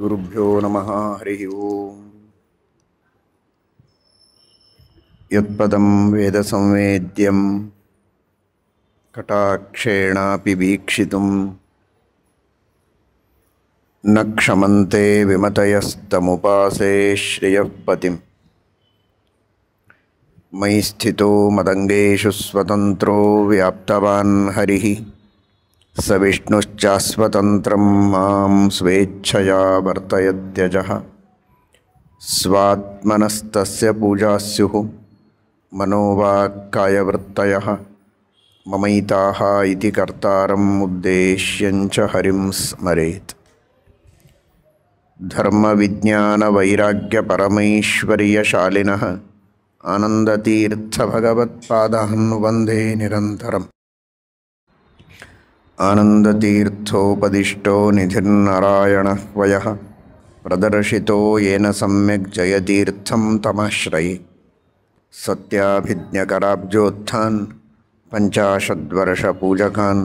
गुरुभ्यो नमः हरिः ओम् यत्पदं वेदसंवेद्यं कटाक्षेणापि वीक्षितुं न क्षमन्ते विमतयस्तमुपासे श्रियः मयि स्थितो मदङ्गेषु स्वतन्त्रो व्याप्तवान् हरिः स विष्णुश्चास्वतन्त्रं मां स्वेच्छया वर्तयत्यजः स्वात्मनस्तस्य पूजा स्युः मनोवाक्कायवृत्तयः ममैताः इति कर्तारम् उद्देश्यञ्च हरिं स्मरेत् धर्मविज्ञानवैराग्यपरमेश्वर्यशालिनः वन्दे निरन्तरम् आनन्दतीर्थोपदिष्टो निधिर्नारायण वयः प्रदर्शितो येन सम्यक् जयतीर्थं तमः सत्याभिज्ञकराब्जोत्थान् पञ्चाशद्वर्षपूजकान्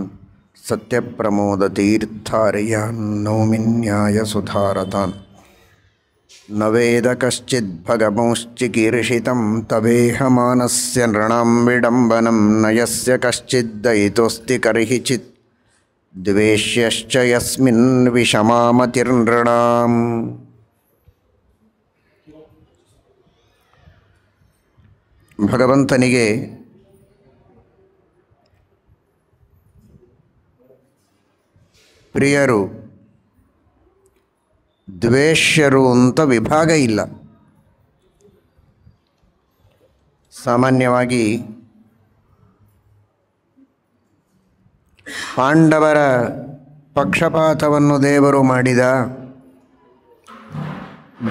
नौमिन्यायसुधारतान् न वेद कश्चिद्भगवंश्चिकीर्षितं तवेह मानस्य नृणां विडम्बनं न यस्य कश्चिद्दयितोऽस्ति चित् ದ್ವೇಷ್ಯಶ್ಚ ಯಸ್ಮಿನ್ ವಿಷಮಾಮತಿರ್ನೃಣ ಭಗವಂತನಿಗೆ ಪ್ರಿಯರು ದ್ವೇಷ್ಯರು ಅಂತ ವಿಭಾಗ ಇಲ್ಲ ಸಾಮಾನ್ಯವಾಗಿ ಪಾಂಡವರ ಪಕ್ಷಪಾತವನ್ನು ದೇವರು ಮಾಡಿದ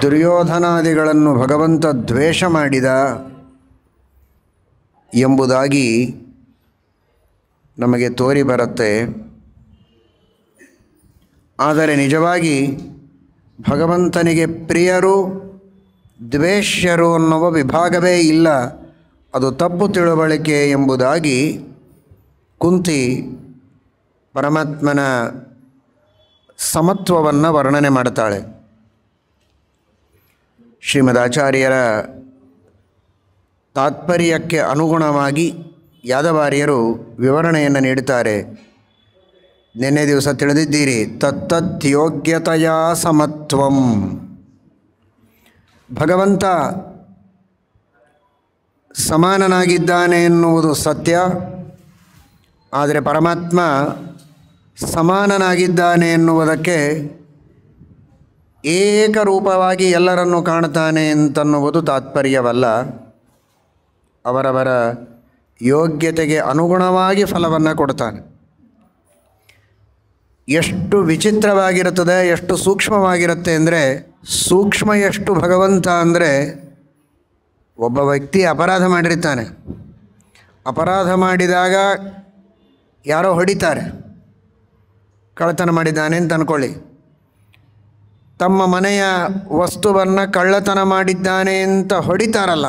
ದುರ್ಯೋಧನಾದಿಗಳನ್ನು ಭಗವಂತ ದ್ವೇಷ ಮಾಡಿದ ಎಂಬುದಾಗಿ ನಮಗೆ ತೋರಿ ಬರುತ್ತೆ ಆದರೆ ನಿಜವಾಗಿ ಭಗವಂತನಿಗೆ ಪ್ರಿಯರು ದ್ವೇಷ್ಯರು ಅನ್ನುವ ವಿಭಾಗವೇ ಇಲ್ಲ ಅದು ತಪ್ಪು ತಿಳುವಳಿಕೆ ಎಂಬುದಾಗಿ ಕುಂತಿ ಪರಮಾತ್ಮನ ಸಮತ್ವವನ್ನು ವರ್ಣನೆ ಮಾಡ್ತಾಳೆ ಶ್ರೀಮದಾಚಾರ್ಯರ ತಾತ್ಪರ್ಯಕ್ಕೆ ಅನುಗುಣವಾಗಿ ಯಾದವಾರಿಯರು ವಿವರಣೆಯನ್ನು ನೀಡುತ್ತಾರೆ ನಿನ್ನೆ ದಿವಸ ತಿಳಿದಿದ್ದೀರಿ ತತ್ತತ್ಯೋಗ್ಯತೆಯ ಸಮತ್ವ ಸಮತ್ವಂ ಭಗವಂತ ಸಮಾನನಾಗಿದ್ದಾನೆ ಎನ್ನುವುದು ಸತ್ಯ ಆದರೆ ಪರಮಾತ್ಮ ಸಮಾನನಾಗಿದ್ದಾನೆ ಎನ್ನುವುದಕ್ಕೆ ಏಕರೂಪವಾಗಿ ಎಲ್ಲರನ್ನು ಕಾಣ್ತಾನೆ ಅಂತನ್ನುವುದು ತಾತ್ಪರ್ಯವಲ್ಲ ಅವರವರ ಯೋಗ್ಯತೆಗೆ ಅನುಗುಣವಾಗಿ ಫಲವನ್ನು ಕೊಡ್ತಾನೆ ಎಷ್ಟು ವಿಚಿತ್ರವಾಗಿರುತ್ತದೆ ಎಷ್ಟು ಸೂಕ್ಷ್ಮವಾಗಿರುತ್ತೆ ಅಂದರೆ ಸೂಕ್ಷ್ಮ ಎಷ್ಟು ಭಗವಂತ ಅಂದರೆ ಒಬ್ಬ ವ್ಯಕ್ತಿ ಅಪರಾಧ ಮಾಡಿರ್ತಾನೆ ಅಪರಾಧ ಮಾಡಿದಾಗ ಯಾರೋ ಹೊಡಿತಾರೆ ಕಳ್ಳತನ ಮಾಡಿದ್ದಾನೆ ಅಂತ ಅಂದ್ಕೊಳ್ಳಿ ತಮ್ಮ ಮನೆಯ ವಸ್ತುವನ್ನು ಕಳ್ಳತನ ಮಾಡಿದ್ದಾನೆ ಅಂತ ಹೊಡಿತಾರಲ್ಲ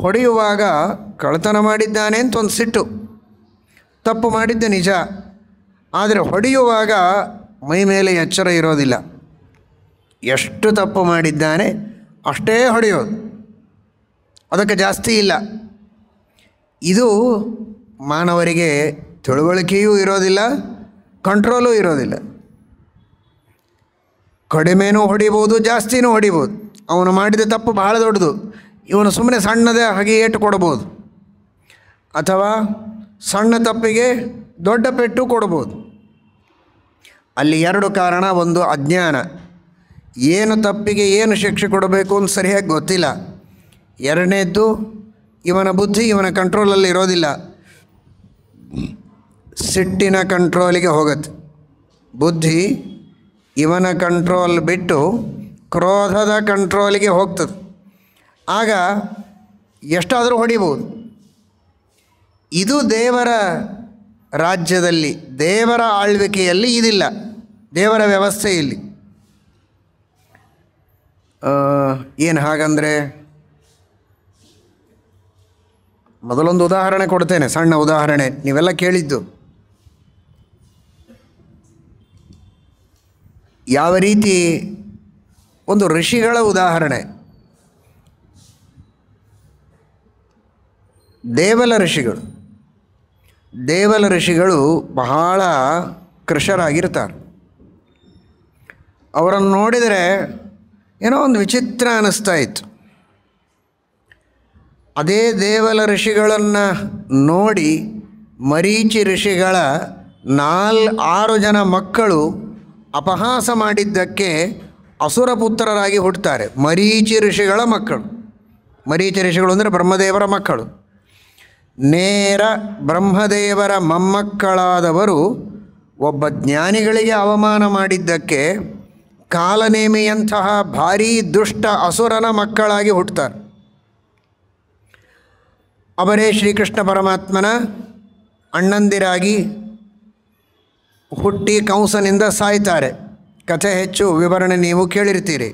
ಹೊಡೆಯುವಾಗ ಕಳ್ಳತನ ಮಾಡಿದ್ದಾನೆ ಅಂತ ಒಂದು ಸಿಟ್ಟು ತಪ್ಪು ಮಾಡಿದ್ದು ನಿಜ ಆದರೆ ಹೊಡೆಯುವಾಗ ಮೈ ಮೇಲೆ ಎಚ್ಚರ ಇರೋದಿಲ್ಲ ಎಷ್ಟು ತಪ್ಪು ಮಾಡಿದ್ದಾನೆ ಅಷ್ಟೇ ಹೊಡೆಯೋದು ಅದಕ್ಕೆ ಜಾಸ್ತಿ ಇಲ್ಲ ಇದು ಮಾನವರಿಗೆ ತಿಳುವಳಿಕೆಯೂ ಇರೋದಿಲ್ಲ ಕಂಟ್ರೋಲು ಇರೋದಿಲ್ಲ ಕಡಿಮೆನೂ ಹೊಡಿಬೋದು ಜಾಸ್ತಿನೂ ಹೊಡಿಬೋದು ಅವನು ಮಾಡಿದ ತಪ್ಪು ಬಹಳ ದೊಡ್ಡದು ಇವನು ಸುಮ್ಮನೆ ಸಣ್ಣದೇ ಹಾಗೆ ಏಟು ಕೊಡ್ಬೋದು ಅಥವಾ ಸಣ್ಣ ತಪ್ಪಿಗೆ ದೊಡ್ಡ ಪೆಟ್ಟು ಕೊಡ್ಬೋದು ಅಲ್ಲಿ ಎರಡು ಕಾರಣ ಒಂದು ಅಜ್ಞಾನ ಏನು ತಪ್ಪಿಗೆ ಏನು ಶಿಕ್ಷೆ ಕೊಡಬೇಕು ಅಂತ ಸರಿಯಾಗಿ ಗೊತ್ತಿಲ್ಲ ಎರಡನೇದ್ದು ಇವನ ಬುದ್ಧಿ ಇವನ ಕಂಟ್ರೋಲಲ್ಲಿ ಇರೋದಿಲ್ಲ ಸಿಟ್ಟಿನ ಕಂಟ್ರೋಲಿಗೆ ಹೋಗುತ್ತೆ ಬುದ್ಧಿ ಇವನ ಕಂಟ್ರೋಲ್ ಬಿಟ್ಟು ಕ್ರೋಧದ ಕಂಟ್ರೋಲಿಗೆ ಹೋಗ್ತದೆ ಆಗ ಎಷ್ಟಾದರೂ ಹೊಡಿಬೋದು ಇದು ದೇವರ ರಾಜ್ಯದಲ್ಲಿ ದೇವರ ಆಳ್ವಿಕೆಯಲ್ಲಿ ಇದಿಲ್ಲ ದೇವರ ವ್ಯವಸ್ಥೆಯಲ್ಲಿ ಏನು ಹಾಗಂದರೆ ಮೊದಲೊಂದು ಉದಾಹರಣೆ ಕೊಡ್ತೇನೆ ಸಣ್ಣ ಉದಾಹರಣೆ ನೀವೆಲ್ಲ ಕೇಳಿದ್ದು ಯಾವ ರೀತಿ ಒಂದು ಋಷಿಗಳ ಉದಾಹರಣೆ ದೇವಲ ಋಷಿಗಳು ದೇವಲ ಋಷಿಗಳು ಬಹಳ ಕೃಷರಾಗಿರ್ತಾರೆ ಅವರನ್ನು ನೋಡಿದರೆ ಏನೋ ಒಂದು ವಿಚಿತ್ರ ಅನ್ನಿಸ್ತಾ ಇತ್ತು ಅದೇ ದೇವಲ ಋಷಿಗಳನ್ನು ನೋಡಿ ಮರೀಚಿ ಋಷಿಗಳ ನಾಲ್ ಆರು ಜನ ಮಕ್ಕಳು ಅಪಹಾಸ ಮಾಡಿದ್ದಕ್ಕೆ ಅಸುರಪುತ್ರರಾಗಿ ಹುಟ್ಟುತ್ತಾರೆ ಮರೀಚಿ ಋಷಿಗಳ ಮಕ್ಕಳು ಮರೀಚಿ ಋಷಿಗಳು ಅಂದರೆ ಬ್ರಹ್ಮದೇವರ ಮಕ್ಕಳು ನೇರ ಬ್ರಹ್ಮದೇವರ ಮೊಮ್ಮಕ್ಕಳಾದವರು ಒಬ್ಬ ಜ್ಞಾನಿಗಳಿಗೆ ಅವಮಾನ ಮಾಡಿದ್ದಕ್ಕೆ ಕಾಲನೇಮಿಯಂತಹ ಭಾರೀ ದುಷ್ಟ ಅಸುರನ ಮಕ್ಕಳಾಗಿ ಹುಟ್ಟುತ್ತಾರೆ ಅವರೇ ಶ್ರೀಕೃಷ್ಣ ಪರಮಾತ್ಮನ ಅಣ್ಣಂದಿರಾಗಿ ಹುಟ್ಟಿ ಕಂಸನಿಂದ ಸಾಯ್ತಾರೆ ಕಥೆ ಹೆಚ್ಚು ವಿವರಣೆ ನೀವು ಕೇಳಿರ್ತೀರಿ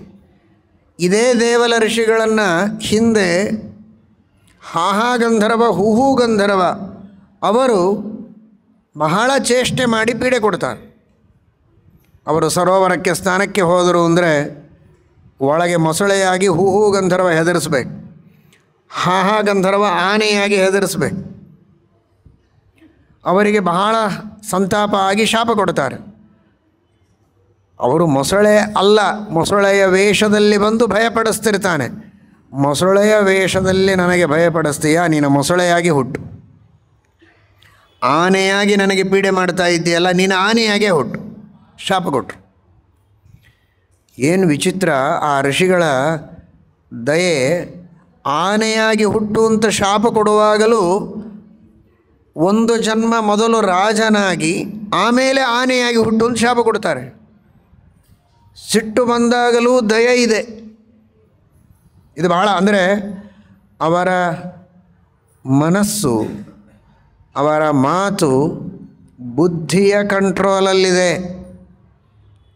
ಇದೇ ದೇವಲ ಋಷಿಗಳನ್ನು ಹಿಂದೆ ಹಾಹಾ ಗಂಧರ್ವ ಹೂಹೂ ಗಂಧರ್ವ ಅವರು ಬಹಳ ಚೇಷ್ಟೆ ಮಾಡಿ ಪೀಡೆ ಕೊಡ್ತಾರೆ ಅವರು ಸರೋವರಕ್ಕೆ ಸ್ಥಾನಕ್ಕೆ ಹೋದರು ಅಂದರೆ ಒಳಗೆ ಮೊಸಳೆಯಾಗಿ ಹೂಹೂ ಗಂಧರ್ವ ಹೆದರಿಸ್ಬೇಕು ಹಾಹಾ ಗಂಧರ್ವ ಆನೆಯಾಗಿ ಹೆದರಿಸ್ಬೇಕು ಅವರಿಗೆ ಬಹಳ ಸಂತಾಪ ಆಗಿ ಶಾಪ ಕೊಡ್ತಾರೆ ಅವರು ಮೊಸಳೆ ಅಲ್ಲ ಮೊಸಳೆಯ ವೇಷದಲ್ಲಿ ಬಂದು ಭಯಪಡಿಸ್ತಿರ್ತಾನೆ ಮೊಸಳೆಯ ವೇಷದಲ್ಲಿ ನನಗೆ ಭಯಪಡಿಸ್ತೀಯಾ ನೀನು ಮೊಸಳೆಯಾಗಿ ಹುಟ್ಟು ಆನೆಯಾಗಿ ನನಗೆ ಪೀಡೆ ಮಾಡ್ತಾ ಇದ್ದೀಯಲ್ಲ ನೀನು ಆನೆಯಾಗೇ ಹುಟ್ಟು ಶಾಪ ಕೊಟ್ಟರು ಏನು ವಿಚಿತ್ರ ಆ ಋಷಿಗಳ ದಯೆ ಆನೆಯಾಗಿ ಹುಟ್ಟು ಅಂತ ಶಾಪ ಕೊಡುವಾಗಲೂ ಒಂದು ಜನ್ಮ ಮೊದಲು ರಾಜನಾಗಿ ಆಮೇಲೆ ಆನೆಯಾಗಿ ಹುಟ್ಟು ಶಾಪ ಕೊಡ್ತಾರೆ ಸಿಟ್ಟು ಬಂದಾಗಲೂ ದಯ ಇದೆ ಇದು ಬಹಳ ಅಂದರೆ ಅವರ ಮನಸ್ಸು ಅವರ ಮಾತು ಬುದ್ಧಿಯ ಕಂಟ್ರೋಲಲ್ಲಿದೆ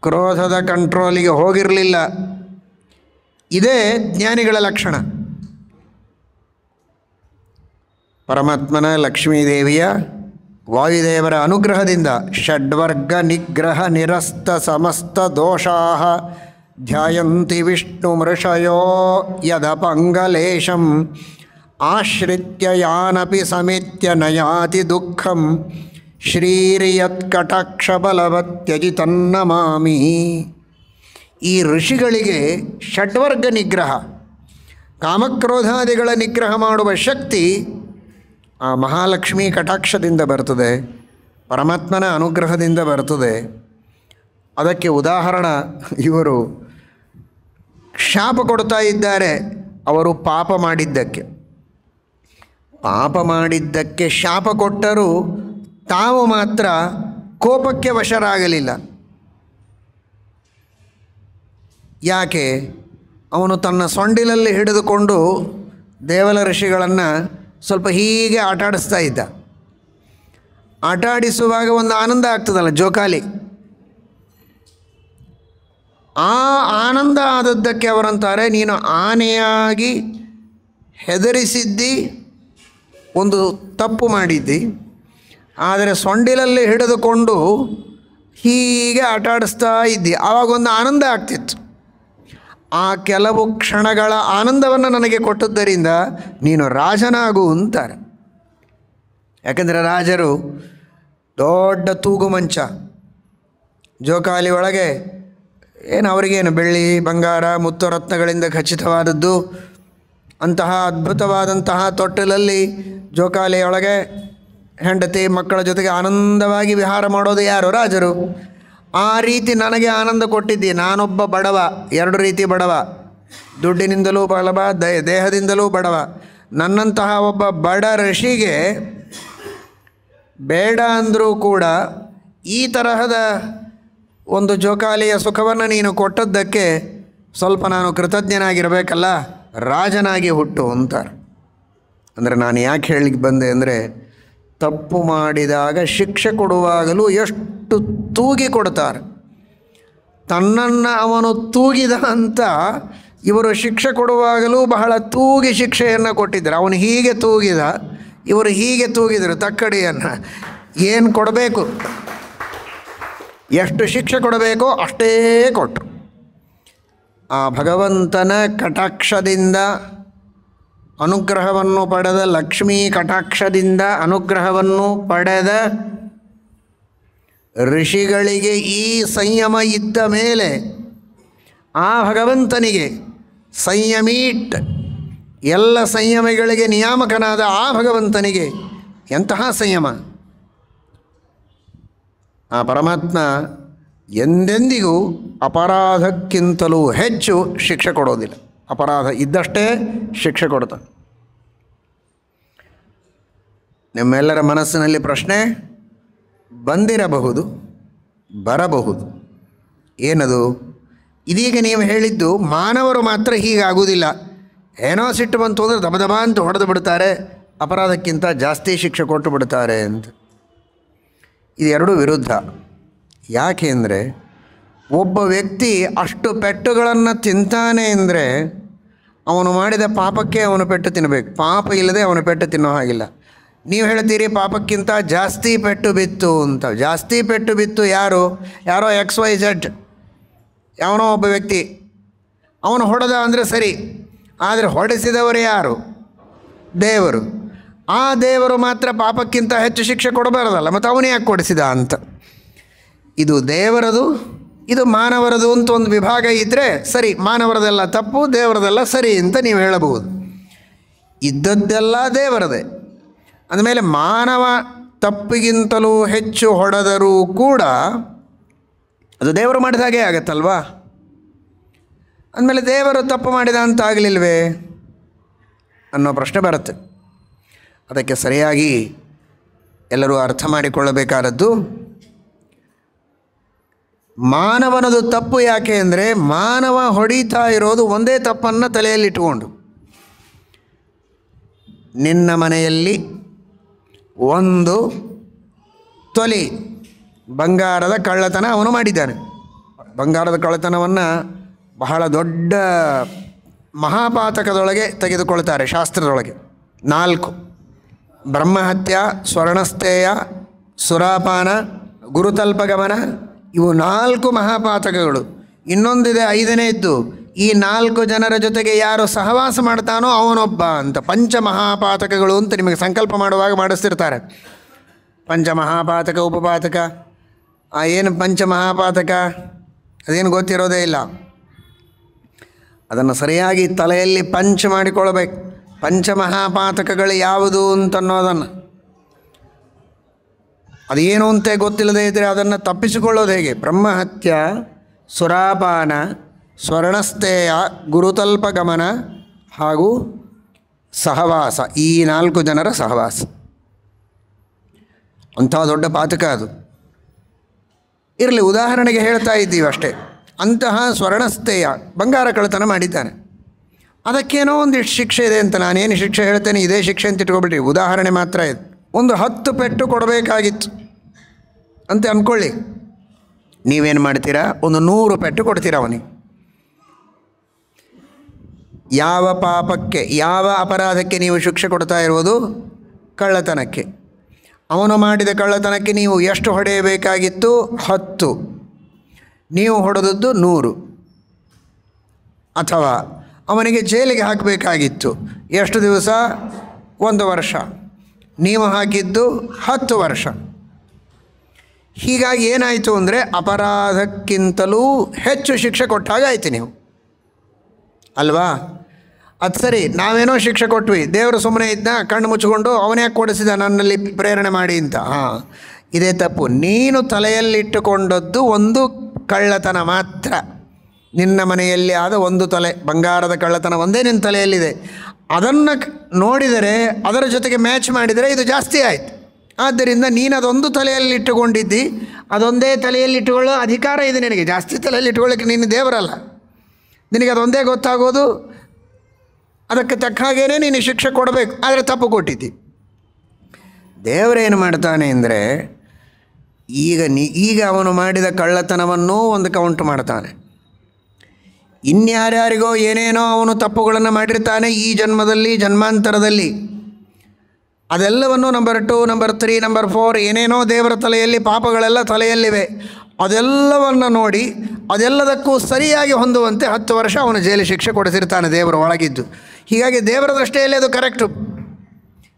ಕ್ರೋಧದ ಕಂಟ್ರೋಲಿಗೆ ಹೋಗಿರಲಿಲ್ಲ ಇದೇ ಜ್ಞಾನಿಗಳ ಲಕ್ಷಣ ಪರಮಾತ್ಮನ ಲಕ್ಷ್ಮೀದೇವಿಯ ವಾಯುದೇವರ ಅನುಗ್ರಹದಿಂದ ಷಡ್ವರ್ಗ ನಿಗ್ರಹ ನಿರಸ್ತ ಸಮಸ್ತ ದೋಷಾ ಧ್ಯಾಯಂತಿ ವಿಷ್ಣು ಮೃಷಯೋ ಯದಪಂಗಲೇಶಂ ಆಶ್ರಿತ್ಯ ಯಾನಪಿ ಸಮಿತ್ಯ ನಯಾತಿ ದುಃಖಂ ಮಾಮಿ ಈ ಋಷಿಗಳಿಗೆ ಷಡ್ವರ್ಗ ನಿಗ್ರಹ ಕಾಮಕ್ರೋಧಾದಿಗಳ ನಿಗ್ರಹ ಮಾಡುವ ಶಕ್ತಿ ಆ ಮಹಾಲಕ್ಷ್ಮೀ ಕಟಾಕ್ಷದಿಂದ ಬರ್ತದೆ ಪರಮಾತ್ಮನ ಅನುಗ್ರಹದಿಂದ ಬರ್ತದೆ ಅದಕ್ಕೆ ಉದಾಹರಣ ಇವರು ಶಾಪ ಕೊಡ್ತಾ ಇದ್ದಾರೆ ಅವರು ಪಾಪ ಮಾಡಿದ್ದಕ್ಕೆ ಪಾಪ ಮಾಡಿದ್ದಕ್ಕೆ ಶಾಪ ಕೊಟ್ಟರೂ ತಾವು ಮಾತ್ರ ಕೋಪಕ್ಕೆ ವಶರಾಗಲಿಲ್ಲ ಯಾಕೆ ಅವನು ತನ್ನ ಸೊಂಡಿಲಲ್ಲಿ ಹಿಡಿದುಕೊಂಡು ದೇವಲ ಋಷಿಗಳನ್ನು ಸ್ವಲ್ಪ ಹೀಗೆ ಆಟ ಆಡಿಸ್ತಾ ಇದ್ದ ಆಟ ಆಡಿಸುವಾಗ ಒಂದು ಆನಂದ ಆಗ್ತದಲ್ಲ ಜೋಕಾಲಿ ಆ ಆನಂದ ಆದದ್ದಕ್ಕೆ ಅವರಂತಾರೆ ನೀನು ಆನೆಯಾಗಿ ಹೆದರಿಸಿದ್ದಿ ಒಂದು ತಪ್ಪು ಮಾಡಿದ್ದಿ ಆದರೆ ಸೊಂಡಿಲಲ್ಲಿ ಹಿಡಿದುಕೊಂಡು ಹೀಗೆ ಆಟ ಆಡಿಸ್ತಾ ಇದ್ದಿ ಒಂದು ಆನಂದ ಆಗ್ತಿತ್ತು ಆ ಕೆಲವು ಕ್ಷಣಗಳ ಆನಂದವನ್ನು ನನಗೆ ಕೊಟ್ಟದ್ದರಿಂದ ನೀನು ರಾಜನಾಗು ಅಂತಾರೆ ಯಾಕೆಂದರೆ ರಾಜರು ದೊಡ್ಡ ತೂಗು ಮಂಚ ಜೋಕಾಲಿ ಒಳಗೆ ಏನು ಅವರಿಗೇನು ಬೆಳ್ಳಿ ಬಂಗಾರ ಮುತ್ತು ರತ್ನಗಳಿಂದ ಖಚಿತವಾದದ್ದು ಅಂತಹ ಅದ್ಭುತವಾದಂತಹ ತೊಟ್ಟಲಲ್ಲಿ ಜೋಕಾಲಿಯೊಳಗೆ ಹೆಂಡತಿ ಮಕ್ಕಳ ಜೊತೆಗೆ ಆನಂದವಾಗಿ ವಿಹಾರ ಮಾಡೋದು ಯಾರು ರಾಜರು ಆ ರೀತಿ ನನಗೆ ಆನಂದ ಕೊಟ್ಟಿದ್ದಿ ನಾನೊಬ್ಬ ಬಡವ ಎರಡು ರೀತಿ ಬಡವ ದುಡ್ಡಿನಿಂದಲೂ ಬಡವ ದೇಹದಿಂದಲೂ ಬಡವ ನನ್ನಂತಹ ಒಬ್ಬ ಬಡ ಋಷಿಗೆ ಬೇಡ ಅಂದರೂ ಕೂಡ ಈ ತರಹದ ಒಂದು ಜೋಕಾಲಿಯ ಸುಖವನ್ನು ನೀನು ಕೊಟ್ಟದ್ದಕ್ಕೆ ಸ್ವಲ್ಪ ನಾನು ಕೃತಜ್ಞನಾಗಿರಬೇಕಲ್ಲ ರಾಜನಾಗಿ ಹುಟ್ಟು ಅಂತಾರೆ ಅಂದರೆ ನಾನು ಯಾಕೆ ಹೇಳಿಕ್ಕೆ ಬಂದೆ ಅಂದರೆ ತಪ್ಪು ಮಾಡಿದಾಗ ಶಿಕ್ಷೆ ಕೊಡುವಾಗಲೂ ಎಷ್ಟು ತೂಗಿ ಕೊಡ್ತಾರೆ ತನ್ನನ್ನು ಅವನು ತೂಗಿದ ಅಂತ ಇವರು ಶಿಕ್ಷೆ ಕೊಡುವಾಗಲೂ ಬಹಳ ತೂಗಿ ಶಿಕ್ಷೆಯನ್ನು ಕೊಟ್ಟಿದ್ದರು ಅವನು ಹೀಗೆ ತೂಗಿದ ಇವರು ಹೀಗೆ ತೂಗಿದರು ತಕ್ಕಡಿಯನ್ನು ಏನು ಕೊಡಬೇಕು ಎಷ್ಟು ಶಿಕ್ಷೆ ಕೊಡಬೇಕೋ ಅಷ್ಟೇ ಕೊಟ್ಟರು ಆ ಭಗವಂತನ ಕಟಾಕ್ಷದಿಂದ ಅನುಗ್ರಹವನ್ನು ಪಡೆದ ಲಕ್ಷ್ಮೀ ಕಟಾಕ್ಷದಿಂದ ಅನುಗ್ರಹವನ್ನು ಪಡೆದ ಋಷಿಗಳಿಗೆ ಈ ಸಂಯಮ ಇದ್ದ ಮೇಲೆ ಆ ಭಗವಂತನಿಗೆ ಸಂಯಮೀಟ್ ಎಲ್ಲ ಸಂಯಮಗಳಿಗೆ ನಿಯಾಮಕನಾದ ಆ ಭಗವಂತನಿಗೆ ಎಂತಹ ಸಂಯಮ ಆ ಪರಮಾತ್ಮ ಎಂದೆಂದಿಗೂ ಅಪರಾಧಕ್ಕಿಂತಲೂ ಹೆಚ್ಚು ಶಿಕ್ಷೆ ಕೊಡೋದಿಲ್ಲ ಅಪರಾಧ ಇದ್ದಷ್ಟೇ ಶಿಕ್ಷೆ ಕೊಡ್ತ ನಿಮ್ಮೆಲ್ಲರ ಮನಸ್ಸಿನಲ್ಲಿ ಪ್ರಶ್ನೆ ಬಂದಿರಬಹುದು ಬರಬಹುದು ಏನದು ಇದೀಗ ನೀವು ಹೇಳಿದ್ದು ಮಾನವರು ಮಾತ್ರ ಹೀಗಾಗುವುದಿಲ್ಲ ಏನೋ ಸಿಟ್ಟು ಬಂತು ಅಂದರೆ ದಬ ಅಂತ ಹೊಡೆದು ಬಿಡ್ತಾರೆ ಅಪರಾಧಕ್ಕಿಂತ ಜಾಸ್ತಿ ಶಿಕ್ಷೆ ಕೊಟ್ಟು ಬಿಡ್ತಾರೆ ಅಂತ ಇದೆರಡೂ ವಿರುದ್ಧ ಅಂದರೆ ಒಬ್ಬ ವ್ಯಕ್ತಿ ಅಷ್ಟು ಪೆಟ್ಟುಗಳನ್ನು ತಿಂತಾನೆ ಅಂದರೆ ಅವನು ಮಾಡಿದ ಪಾಪಕ್ಕೆ ಅವನು ಪೆಟ್ಟು ತಿನ್ನಬೇಕು ಪಾಪ ಇಲ್ಲದೆ ಅವನು ಪೆಟ್ಟು ತಿನ್ನೋ ಹಾಗಿಲ್ಲ ನೀವು ಹೇಳ್ತೀರಿ ಪಾಪಕ್ಕಿಂತ ಜಾಸ್ತಿ ಪೆಟ್ಟು ಬಿತ್ತು ಅಂತ ಜಾಸ್ತಿ ಪೆಟ್ಟು ಬಿತ್ತು ಯಾರು ಯಾರೋ ಎಕ್ಸ್ ವೈ ಜಡ್ ಯಾವನೋ ಒಬ್ಬ ವ್ಯಕ್ತಿ ಅವನು ಹೊಡೆದ ಅಂದರೆ ಸರಿ ಆದರೆ ಹೊಡೆಸಿದವರು ಯಾರು ದೇವರು ಆ ದೇವರು ಮಾತ್ರ ಪಾಪಕ್ಕಿಂತ ಹೆಚ್ಚು ಶಿಕ್ಷೆ ಕೊಡಬಾರದಲ್ಲ ಮತ್ತು ಅವನೇ ಯಾಕೆ ಕೊಡಿಸಿದ ಅಂತ ಇದು ದೇವರದು ಇದು ಮಾನವರದು ಅಂತ ಒಂದು ವಿಭಾಗ ಇದ್ದರೆ ಸರಿ ಮಾನವರದೆಲ್ಲ ತಪ್ಪು ದೇವರದೆಲ್ಲ ಸರಿ ಅಂತ ನೀವು ಹೇಳಬಹುದು ಇದ್ದದ್ದೆಲ್ಲ ದೇವರದೇ ಅಂದಮೇಲೆ ಮಾನವ ತಪ್ಪಿಗಿಂತಲೂ ಹೆಚ್ಚು ಹೊಡೆದರೂ ಕೂಡ ಅದು ದೇವರು ಮಾಡಿದ ಹಾಗೆ ಆಗತ್ತಲ್ವಾ ಅಂದಮೇಲೆ ದೇವರು ತಪ್ಪು ಮಾಡಿದ ಅಂತ ಆಗಲಿಲ್ವೇ ಅನ್ನೋ ಪ್ರಶ್ನೆ ಬರುತ್ತೆ ಅದಕ್ಕೆ ಸರಿಯಾಗಿ ಎಲ್ಲರೂ ಅರ್ಥ ಮಾಡಿಕೊಳ್ಳಬೇಕಾದದ್ದು ಮಾನವನದು ತಪ್ಪು ಯಾಕೆ ಅಂದರೆ ಮಾನವ ಹೊಡಿತಾ ಇರೋದು ಒಂದೇ ತಪ್ಪನ್ನು ತಲೆಯಲ್ಲಿಟ್ಟುಕೊಂಡು ನಿನ್ನ ಮನೆಯಲ್ಲಿ ಒಂದು ತೊಲಿ ಬಂಗಾರದ ಕಳ್ಳತನ ಅವನು ಮಾಡಿದ್ದಾನೆ ಬಂಗಾರದ ಕಳ್ಳತನವನ್ನು ಬಹಳ ದೊಡ್ಡ ಮಹಾಪಾತಕದೊಳಗೆ ತೆಗೆದುಕೊಳ್ತಾರೆ ಶಾಸ್ತ್ರದೊಳಗೆ ನಾಲ್ಕು ಬ್ರಹ್ಮಹತ್ಯ ಸ್ವರ್ಣಸ್ಥೇಯ ಸುರಾಪಾನ ಗುರುತಲ್ಪಗಮನ ಇವು ನಾಲ್ಕು ಮಹಾಪಾತಕಗಳು ಇನ್ನೊಂದಿದೆ ಐದನೇದ್ದು ಈ ನಾಲ್ಕು ಜನರ ಜೊತೆಗೆ ಯಾರು ಸಹವಾಸ ಮಾಡ್ತಾನೋ ಅವನೊಬ್ಬ ಅಂತ ಪಂಚ ಮಹಾಪಾತಕಗಳು ಅಂತ ನಿಮಗೆ ಸಂಕಲ್ಪ ಮಾಡುವಾಗ ಮಾಡಿಸ್ತಿರ್ತಾರೆ ಪಂಚ ಮಹಾಪಾತಕ ಉಪಪಾತಕ ಆ ಏನು ಪಂಚ ಮಹಾಪಾತಕ ಅದೇನು ಗೊತ್ತಿರೋದೇ ಇಲ್ಲ ಅದನ್ನು ಸರಿಯಾಗಿ ತಲೆಯಲ್ಲಿ ಪಂಚ್ ಮಾಡಿಕೊಳ್ಬೇಕು ಪಂಚಮಹಾಪಾತಕಗಳು ಯಾವುದು ಅಂತನ್ನೋದನ್ನು ಅದೇನು ಅಂತ ಗೊತ್ತಿಲ್ಲದೇ ಇದ್ದರೆ ಅದನ್ನು ತಪ್ಪಿಸಿಕೊಳ್ಳೋದು ಹೇಗೆ ಬ್ರಹ್ಮಹತ್ಯ ಸುರಾಪಾನ ಸ್ವರ್ಣಸ್ಥೇಯ ಗುರುತಲ್ಪ ಗಮನ ಹಾಗೂ ಸಹವಾಸ ಈ ನಾಲ್ಕು ಜನರ ಸಹವಾಸ ಅಂಥ ದೊಡ್ಡ ಪಾತಕ ಅದು ಇರಲಿ ಉದಾಹರಣೆಗೆ ಹೇಳ್ತಾ ಇದ್ದೀವಿ ಅಷ್ಟೇ ಅಂತಹ ಸ್ವರ್ಣಸ್ಥೇಯ ಬಂಗಾರ ಕಳ್ಳತನ ಮಾಡಿದ್ದಾನೆ ಅದಕ್ಕೇನೋ ಒಂದಿಷ್ಟು ಶಿಕ್ಷೆ ಇದೆ ಅಂತ ನಾನೇನು ಶಿಕ್ಷೆ ಹೇಳ್ತೇನೆ ಇದೇ ಶಿಕ್ಷೆ ಅಂತ ಇಟ್ಕೊಬಿಟ್ರಿ ಉದಾಹರಣೆ ಮಾತ್ರ ಇದು ಒಂದು ಹತ್ತು ಪೆಟ್ಟು ಕೊಡಬೇಕಾಗಿತ್ತು ಅಂತ ಅಂದ್ಕೊಳ್ಳಿ ನೀವೇನು ಮಾಡ್ತೀರಾ ಒಂದು ನೂರು ಪೆಟ್ಟು ಕೊಡ್ತೀರಾ ಅವನಿಗೆ ಯಾವ ಪಾಪಕ್ಕೆ ಯಾವ ಅಪರಾಧಕ್ಕೆ ನೀವು ಶಿಕ್ಷೆ ಕೊಡ್ತಾ ಇರುವುದು ಕಳ್ಳತನಕ್ಕೆ ಅವನು ಮಾಡಿದ ಕಳ್ಳತನಕ್ಕೆ ನೀವು ಎಷ್ಟು ಹೊಡೆಯಬೇಕಾಗಿತ್ತು ಹತ್ತು ನೀವು ಹೊಡೆದದ್ದು ನೂರು ಅಥವಾ ಅವನಿಗೆ ಜೈಲಿಗೆ ಹಾಕಬೇಕಾಗಿತ್ತು ಎಷ್ಟು ದಿವಸ ಒಂದು ವರ್ಷ ನೀವು ಹಾಕಿದ್ದು ಹತ್ತು ವರ್ಷ ಹೀಗಾಗಿ ಏನಾಯಿತು ಅಂದರೆ ಅಪರಾಧಕ್ಕಿಂತಲೂ ಹೆಚ್ಚು ಶಿಕ್ಷೆ ಕೊಟ್ಟಾಗ ಆಯ್ತು ನೀವು ಅಲ್ವಾ ಅದು ಸರಿ ನಾವೇನೋ ಶಿಕ್ಷೆ ಕೊಟ್ವಿ ದೇವರು ಸುಮ್ಮನೆ ಇದ್ದ ಕಣ್ಣು ಮುಚ್ಚಿಕೊಂಡು ಅವನೇ ಕೊಡಿಸಿದ ನನ್ನಲ್ಲಿ ಪ್ರೇರಣೆ ಮಾಡಿ ಅಂತ ಹಾಂ ಇದೇ ತಪ್ಪು ನೀನು ತಲೆಯಲ್ಲಿಟ್ಟುಕೊಂಡದ್ದು ಒಂದು ಕಳ್ಳತನ ಮಾತ್ರ ನಿನ್ನ ಮನೆಯಲ್ಲಿ ಆದ ಒಂದು ತಲೆ ಬಂಗಾರದ ಕಳ್ಳತನ ಒಂದೇ ನಿನ್ನ ತಲೆಯಲ್ಲಿದೆ ಅದನ್ನು ನೋಡಿದರೆ ಅದರ ಜೊತೆಗೆ ಮ್ಯಾಚ್ ಮಾಡಿದರೆ ಇದು ಜಾಸ್ತಿ ಆಯಿತು ಆದ್ದರಿಂದ ನೀನು ಅದೊಂದು ತಲೆಯಲ್ಲಿ ಇಟ್ಟುಕೊಂಡಿದ್ದಿ ಅದೊಂದೇ ತಲೆಯಲ್ಲಿ ಇಟ್ಟುಕೊಳ್ಳೋ ಅಧಿಕಾರ ಇದೆ ನಿನಗೆ ಜಾಸ್ತಿ ತಲೆಯಲ್ಲಿ ಇಟ್ಕೊಳ್ಳೋಕ್ಕೆ ನೀನು ದೇವರಲ್ಲ ನಿನಗೆ ಅದೊಂದೇ ಗೊತ್ತಾಗೋದು ಅದಕ್ಕೆ ತಕ್ಕ ಹಾಗೇನೆ ನೀನು ಶಿಕ್ಷೆ ಕೊಡಬೇಕು ಆದರೆ ತಪ್ಪು ಕೊಟ್ಟಿದ್ದಿ ದೇವರೇನು ಮಾಡ್ತಾನೆ ಅಂದರೆ ಈಗ ನೀ ಈಗ ಅವನು ಮಾಡಿದ ಕಳ್ಳತನವನ್ನು ಒಂದು ಕೌಂಟ್ ಮಾಡ್ತಾನೆ ಇನ್ಯಾರ್ಯಾರಿಗೋ ಏನೇನೋ ಅವನು ತಪ್ಪುಗಳನ್ನು ಮಾಡಿರ್ತಾನೆ ಈ ಜನ್ಮದಲ್ಲಿ ಜನ್ಮಾಂತರದಲ್ಲಿ ಅದೆಲ್ಲವನ್ನು number two number three number four ಏನೇನೋ ದೇವರ ತಲೆಯಲ್ಲಿ ಪಾಪಗಳೆಲ್ಲ ತಲೆಯಲ್ಲಿವೆ ಅದೆಲ್ಲವನ್ನು ನೋಡಿ ಅದೆಲ್ಲದಕ್ಕೂ ಸರಿಯಾಗಿ ಹೊಂದುವಂತೆ ಹತ್ತು ವರ್ಷ ಅವನು ಜೈಲು ಶಿಕ್ಷೆ ಕೊಡಿಸಿರ್ತಾನೆ ದೇವರ ಒಳಗಿದ್ದು ಹೀಗಾಗಿ ದೇವರ ದೃಷ್ಟಿಯಲ್ಲಿ ಅದು ಕರೆಕ್ಟು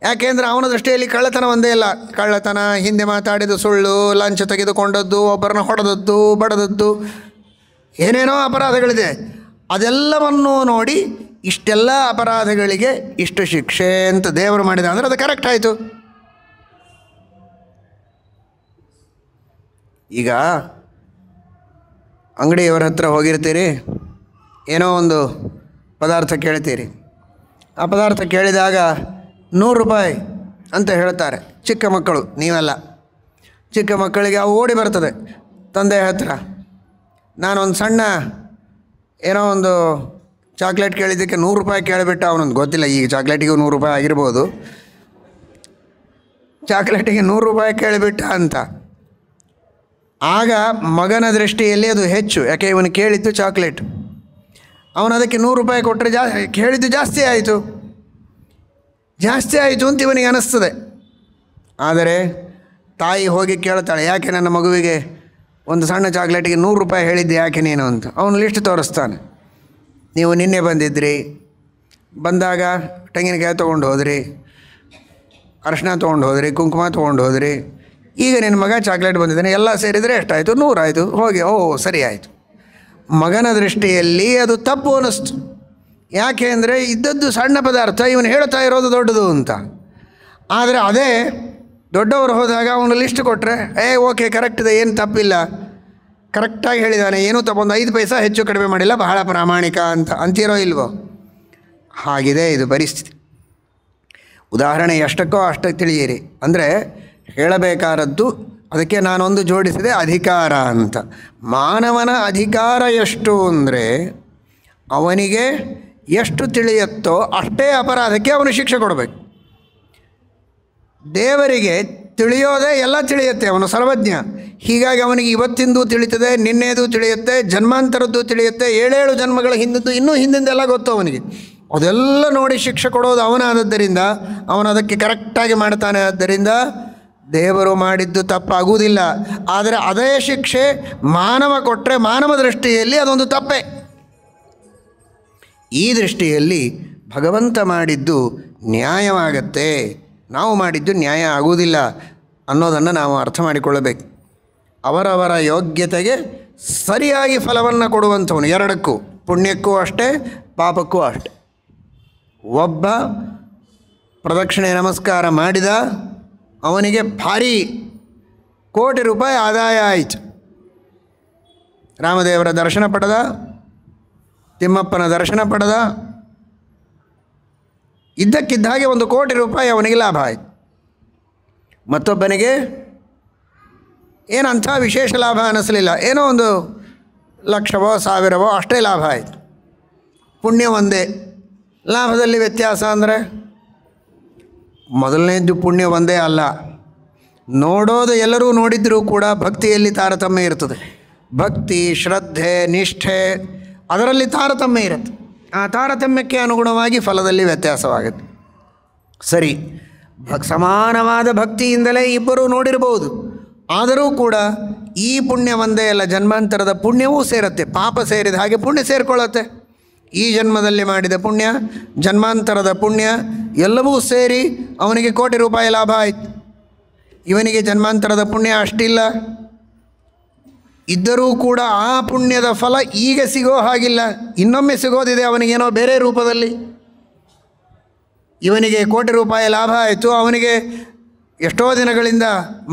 ಯಾಕೆಂದರೆ ಅವನ ದೃಷ್ಟಿಯಲ್ಲಿ ಕಳ್ಳತನ ಒಂದೇ ಇಲ್ಲ ಕಳ್ಳತನ ಹಿಂದೆ ಮಾತಾಡಿದ ಸುಳ್ಳು ಲಂಚ್ ತೆಗೆದುಕೊಂಡದ್ದು ಒಬ್ಬರನ್ನ ಹೊಡೆದದ್ದು ಬಡದದ್ದು ಏನೇನೋ ಅಪರಾಧಗಳಿದೆ ಅದೆಲ್ಲವನ್ನೂ ನೋಡಿ ಇಷ್ಟೆಲ್ಲ ಅಪರಾಧಗಳಿಗೆ ಇಷ್ಟು ಶಿಕ್ಷೆ ಅಂತ ದೇವರು ಮಾಡಿದ ಅಂದರೆ ಅದು ಕರೆಕ್ಟ್ ಆಯಿತು ಈಗ ಅಂಗಡಿಯವರ ಹತ್ರ ಹೋಗಿರ್ತೀರಿ ಏನೋ ಒಂದು ಪದಾರ್ಥ ಕೇಳ್ತೀರಿ ಆ ಪದಾರ್ಥ ಕೇಳಿದಾಗ ನೂರು ರೂಪಾಯಿ ಅಂತ ಹೇಳ್ತಾರೆ ಚಿಕ್ಕ ಮಕ್ಕಳು ನೀವೆಲ್ಲ ಚಿಕ್ಕ ಮಕ್ಕಳಿಗೆ ಅವು ಓಡಿ ಬರ್ತದೆ ತಂದೆ ಹತ್ರ ನಾನೊಂದು ಸಣ್ಣ ಏನೋ ಒಂದು ಚಾಕ್ಲೇಟ್ ಕೇಳಿದ್ದಕ್ಕೆ ನೂರು ರೂಪಾಯಿ ಕೇಳಿಬಿಟ್ಟ ಅವನೊಂದು ಗೊತ್ತಿಲ್ಲ ಈಗ ಚಾಕ್ಲೇಟಿಗೂ ನೂರು ರೂಪಾಯಿ ಆಗಿರ್ಬೋದು ಚಾಕ್ಲೇಟಿಗೆ ನೂರು ರೂಪಾಯಿ ಕೇಳಿಬಿಟ್ಟ ಅಂತ ಆಗ ಮಗನ ದೃಷ್ಟಿಯಲ್ಲಿ ಅದು ಹೆಚ್ಚು ಯಾಕೆ ಇವನು ಕೇಳಿದ್ದು ಚಾಕ್ಲೇಟ್ ಅವನು ಅದಕ್ಕೆ ನೂರು ರೂಪಾಯಿ ಕೊಟ್ಟರೆ ಜಾ ಕೇಳಿದ್ದು ಜಾಸ್ತಿ ಆಯಿತು ಜಾಸ್ತಿ ಆಯಿತು ಅಂತ ಇವನಿಗೆ ಅನ್ನಿಸ್ತದೆ ಆದರೆ ತಾಯಿ ಹೋಗಿ ಕೇಳ್ತಾಳೆ ಯಾಕೆ ನನ್ನ ಮಗುವಿಗೆ ಒಂದು ಸಣ್ಣ ಚಾಕ್ಲೇಟಿಗೆ ನೂರು ರೂಪಾಯಿ ಹೇಳಿದ್ದೆ ಯಾಕೆ ನೀನು ಅಂತ ಅವನು ಲಿಸ್ಟ್ ತೋರಿಸ್ತಾನೆ ನೀವು ನಿನ್ನೆ ಬಂದಿದ್ದಿರಿ ಬಂದಾಗ ತೆಂಗಿನಕಾಯಿ ತೊಗೊಂಡು ಹೋದ್ರಿ ಅರಶಿನ ತೊಗೊಂಡು ಹೋದ್ರಿ ಕುಂಕುಮ ತೊಗೊಂಡು ಹೋದ್ರಿ ಈಗ ನಿನ್ನ ಮಗ ಚಾಕ್ಲೇಟ್ ಬಂದಿದ್ದಾನೆ ಎಲ್ಲ ಸೇರಿದರೆ ಎಷ್ಟಾಯಿತು ನೂರಾಯಿತು ಹೋಗಿ ಓ ಸರಿ ಆಯಿತು ಮಗನ ದೃಷ್ಟಿಯಲ್ಲಿ ಅದು ತಪ್ಪು ಅನ್ನಿಸ್ತು ಯಾಕೆ ಅಂದರೆ ಇದ್ದದ್ದು ಸಣ್ಣ ಪದಾರ್ಥ ಇವನು ಹೇಳ್ತಾ ಇರೋದು ದೊಡ್ಡದು ಅಂತ ಆದರೆ ಅದೇ ದೊಡ್ಡವರು ಹೋದಾಗ ಅವನು ಲಿಸ್ಟ್ ಕೊಟ್ಟರೆ ಏ ಓಕೆ ಕರೆಕ್ಟ್ ಇದೆ ಏನು ತಪ್ಪಿಲ್ಲ ಕರೆಕ್ಟಾಗಿ ಹೇಳಿದ್ದಾನೆ ಏನೂ ತಗೊಂಡು ಐದು ಪೈಸಾ ಹೆಚ್ಚು ಕಡಿಮೆ ಮಾಡಿಲ್ಲ ಬಹಳ ಪ್ರಾಮಾಣಿಕ ಅಂತ ಅಂತೀರೋ ಇಲ್ವೋ ಹಾಗಿದೆ ಇದು ಪರಿಸ್ಥಿತಿ ಉದಾಹರಣೆ ಎಷ್ಟಕ್ಕೋ ಅಷ್ಟಕ್ಕೆ ತಿಳಿಯಿರಿ ಅಂದರೆ ಹೇಳಬೇಕಾದದ್ದು ಅದಕ್ಕೆ ನಾನೊಂದು ಜೋಡಿಸಿದೆ ಅಧಿಕಾರ ಅಂತ ಮಾನವನ ಅಧಿಕಾರ ಎಷ್ಟು ಅಂದರೆ ಅವನಿಗೆ ಎಷ್ಟು ತಿಳಿಯುತ್ತೋ ಅಷ್ಟೇ ಅಪರಾಧಕ್ಕೆ ಅವನು ಶಿಕ್ಷೆ ಕೊಡಬೇಕು ದೇವರಿಗೆ ತಿಳಿಯೋದೇ ಎಲ್ಲ ತಿಳಿಯುತ್ತೆ ಅವನು ಸರ್ವಜ್ಞ ಹೀಗಾಗಿ ಅವನಿಗೆ ಇವತ್ತಿಂದು ತಿಳಿತದೆ ನಿನ್ನೆದು ತಿಳಿಯುತ್ತೆ ಜನ್ಮಾಂತರದ್ದು ತಿಳಿಯುತ್ತೆ ಏಳೇಳು ಜನ್ಮಗಳ ಹಿಂದಿದ್ದು ಇನ್ನೂ ಹಿಂದಿಂದೆಲ್ಲ ಗೊತ್ತು ಅವನಿಗೆ ಅದೆಲ್ಲ ನೋಡಿ ಶಿಕ್ಷೆ ಕೊಡೋದು ಅವನಾದದ್ದರಿಂದ ಅವನು ಅದಕ್ಕೆ ಕರೆಕ್ಟಾಗಿ ಮಾಡ್ತಾನೆ ಆದ್ದರಿಂದ ದೇವರು ಮಾಡಿದ್ದು ತಪ್ಪಾಗುವುದಿಲ್ಲ ಆದರೆ ಅದೇ ಶಿಕ್ಷೆ ಮಾನವ ಕೊಟ್ಟರೆ ಮಾನವ ದೃಷ್ಟಿಯಲ್ಲಿ ಅದೊಂದು ತಪ್ಪೆ ಈ ದೃಷ್ಟಿಯಲ್ಲಿ ಭಗವಂತ ಮಾಡಿದ್ದು ನ್ಯಾಯವಾಗತ್ತೆ ನಾವು ಮಾಡಿದ್ದು ನ್ಯಾಯ ಆಗುವುದಿಲ್ಲ ಅನ್ನೋದನ್ನು ನಾವು ಅರ್ಥ ಮಾಡಿಕೊಳ್ಳಬೇಕು ಅವರವರ ಯೋಗ್ಯತೆಗೆ ಸರಿಯಾಗಿ ಫಲವನ್ನು ಕೊಡುವಂಥವನು ಎರಡಕ್ಕೂ ಪುಣ್ಯಕ್ಕೂ ಅಷ್ಟೇ ಪಾಪಕ್ಕೂ ಅಷ್ಟೆ ಒಬ್ಬ ಪ್ರದಕ್ಷಿಣೆ ನಮಸ್ಕಾರ ಮಾಡಿದ ಅವನಿಗೆ ಭಾರಿ ಕೋಟಿ ರೂಪಾಯಿ ಆದಾಯ ಆಯಿತು ರಾಮದೇವರ ದರ್ಶನ ಪಡೆದ ತಿಮ್ಮಪ್ಪನ ದರ್ಶನ ಪಡೆದ ಇದ್ದಕ್ಕಿದ್ದ ಹಾಗೆ ಒಂದು ಕೋಟಿ ರೂಪಾಯಿ ಅವನಿಗೆ ಲಾಭ ಆಯಿತು ಮತ್ತೊಬ್ಬನಿಗೆ ಏನಂಥ ವಿಶೇಷ ಲಾಭ ಅನ್ನಿಸಲಿಲ್ಲ ಏನೋ ಒಂದು ಲಕ್ಷವೋ ಸಾವಿರವೋ ಅಷ್ಟೇ ಲಾಭ ಆಯಿತು ಪುಣ್ಯ ಒಂದೇ ಲಾಭದಲ್ಲಿ ವ್ಯತ್ಯಾಸ ಅಂದರೆ ಮೊದಲನೇದ್ದು ಪುಣ್ಯ ಒಂದೇ ಅಲ್ಲ ನೋಡೋದು ಎಲ್ಲರೂ ನೋಡಿದರೂ ಕೂಡ ಭಕ್ತಿಯಲ್ಲಿ ತಾರತಮ್ಯ ಇರ್ತದೆ ಭಕ್ತಿ ಶ್ರದ್ಧೆ ನಿಷ್ಠೆ ಅದರಲ್ಲಿ ತಾರತಮ್ಯ ಇರುತ್ತೆ ಆ ತಾರತಮ್ಯಕ್ಕೆ ಅನುಗುಣವಾಗಿ ಫಲದಲ್ಲಿ ವ್ಯತ್ಯಾಸವಾಗುತ್ತೆ ಸರಿ ಭಕ್ ಸಮಾನವಾದ ಭಕ್ತಿಯಿಂದಲೇ ಇಬ್ಬರೂ ನೋಡಿರಬಹುದು ಆದರೂ ಕೂಡ ಈ ಪುಣ್ಯ ಒಂದೇ ಅಲ್ಲ ಜನ್ಮಾಂತರದ ಪುಣ್ಯವೂ ಸೇರುತ್ತೆ ಪಾಪ ಸೇರಿದ ಹಾಗೆ ಪುಣ್ಯ ಸೇರಿಕೊಳ್ಳುತ್ತೆ ಈ ಜನ್ಮದಲ್ಲಿ ಮಾಡಿದ ಪುಣ್ಯ ಜನ್ಮಾಂತರದ ಪುಣ್ಯ ಎಲ್ಲವೂ ಸೇರಿ ಅವನಿಗೆ ಕೋಟಿ ರೂಪಾಯಿ ಲಾಭ ಆಯಿತು ಇವನಿಗೆ ಜನ್ಮಾಂತರದ ಪುಣ್ಯ ಅಷ್ಟಿಲ್ಲ ಇದ್ದರೂ ಕೂಡ ಆ ಪುಣ್ಯದ ಫಲ ಈಗ ಸಿಗೋ ಹಾಗಿಲ್ಲ ಇನ್ನೊಮ್ಮೆ ಸಿಗೋದಿದೆ ಅವನಿಗೇನೋ ಬೇರೆ ರೂಪದಲ್ಲಿ ಇವನಿಗೆ ಕೋಟಿ ರೂಪಾಯಿ ಲಾಭ ಆಯಿತು ಅವನಿಗೆ ಎಷ್ಟೋ ದಿನಗಳಿಂದ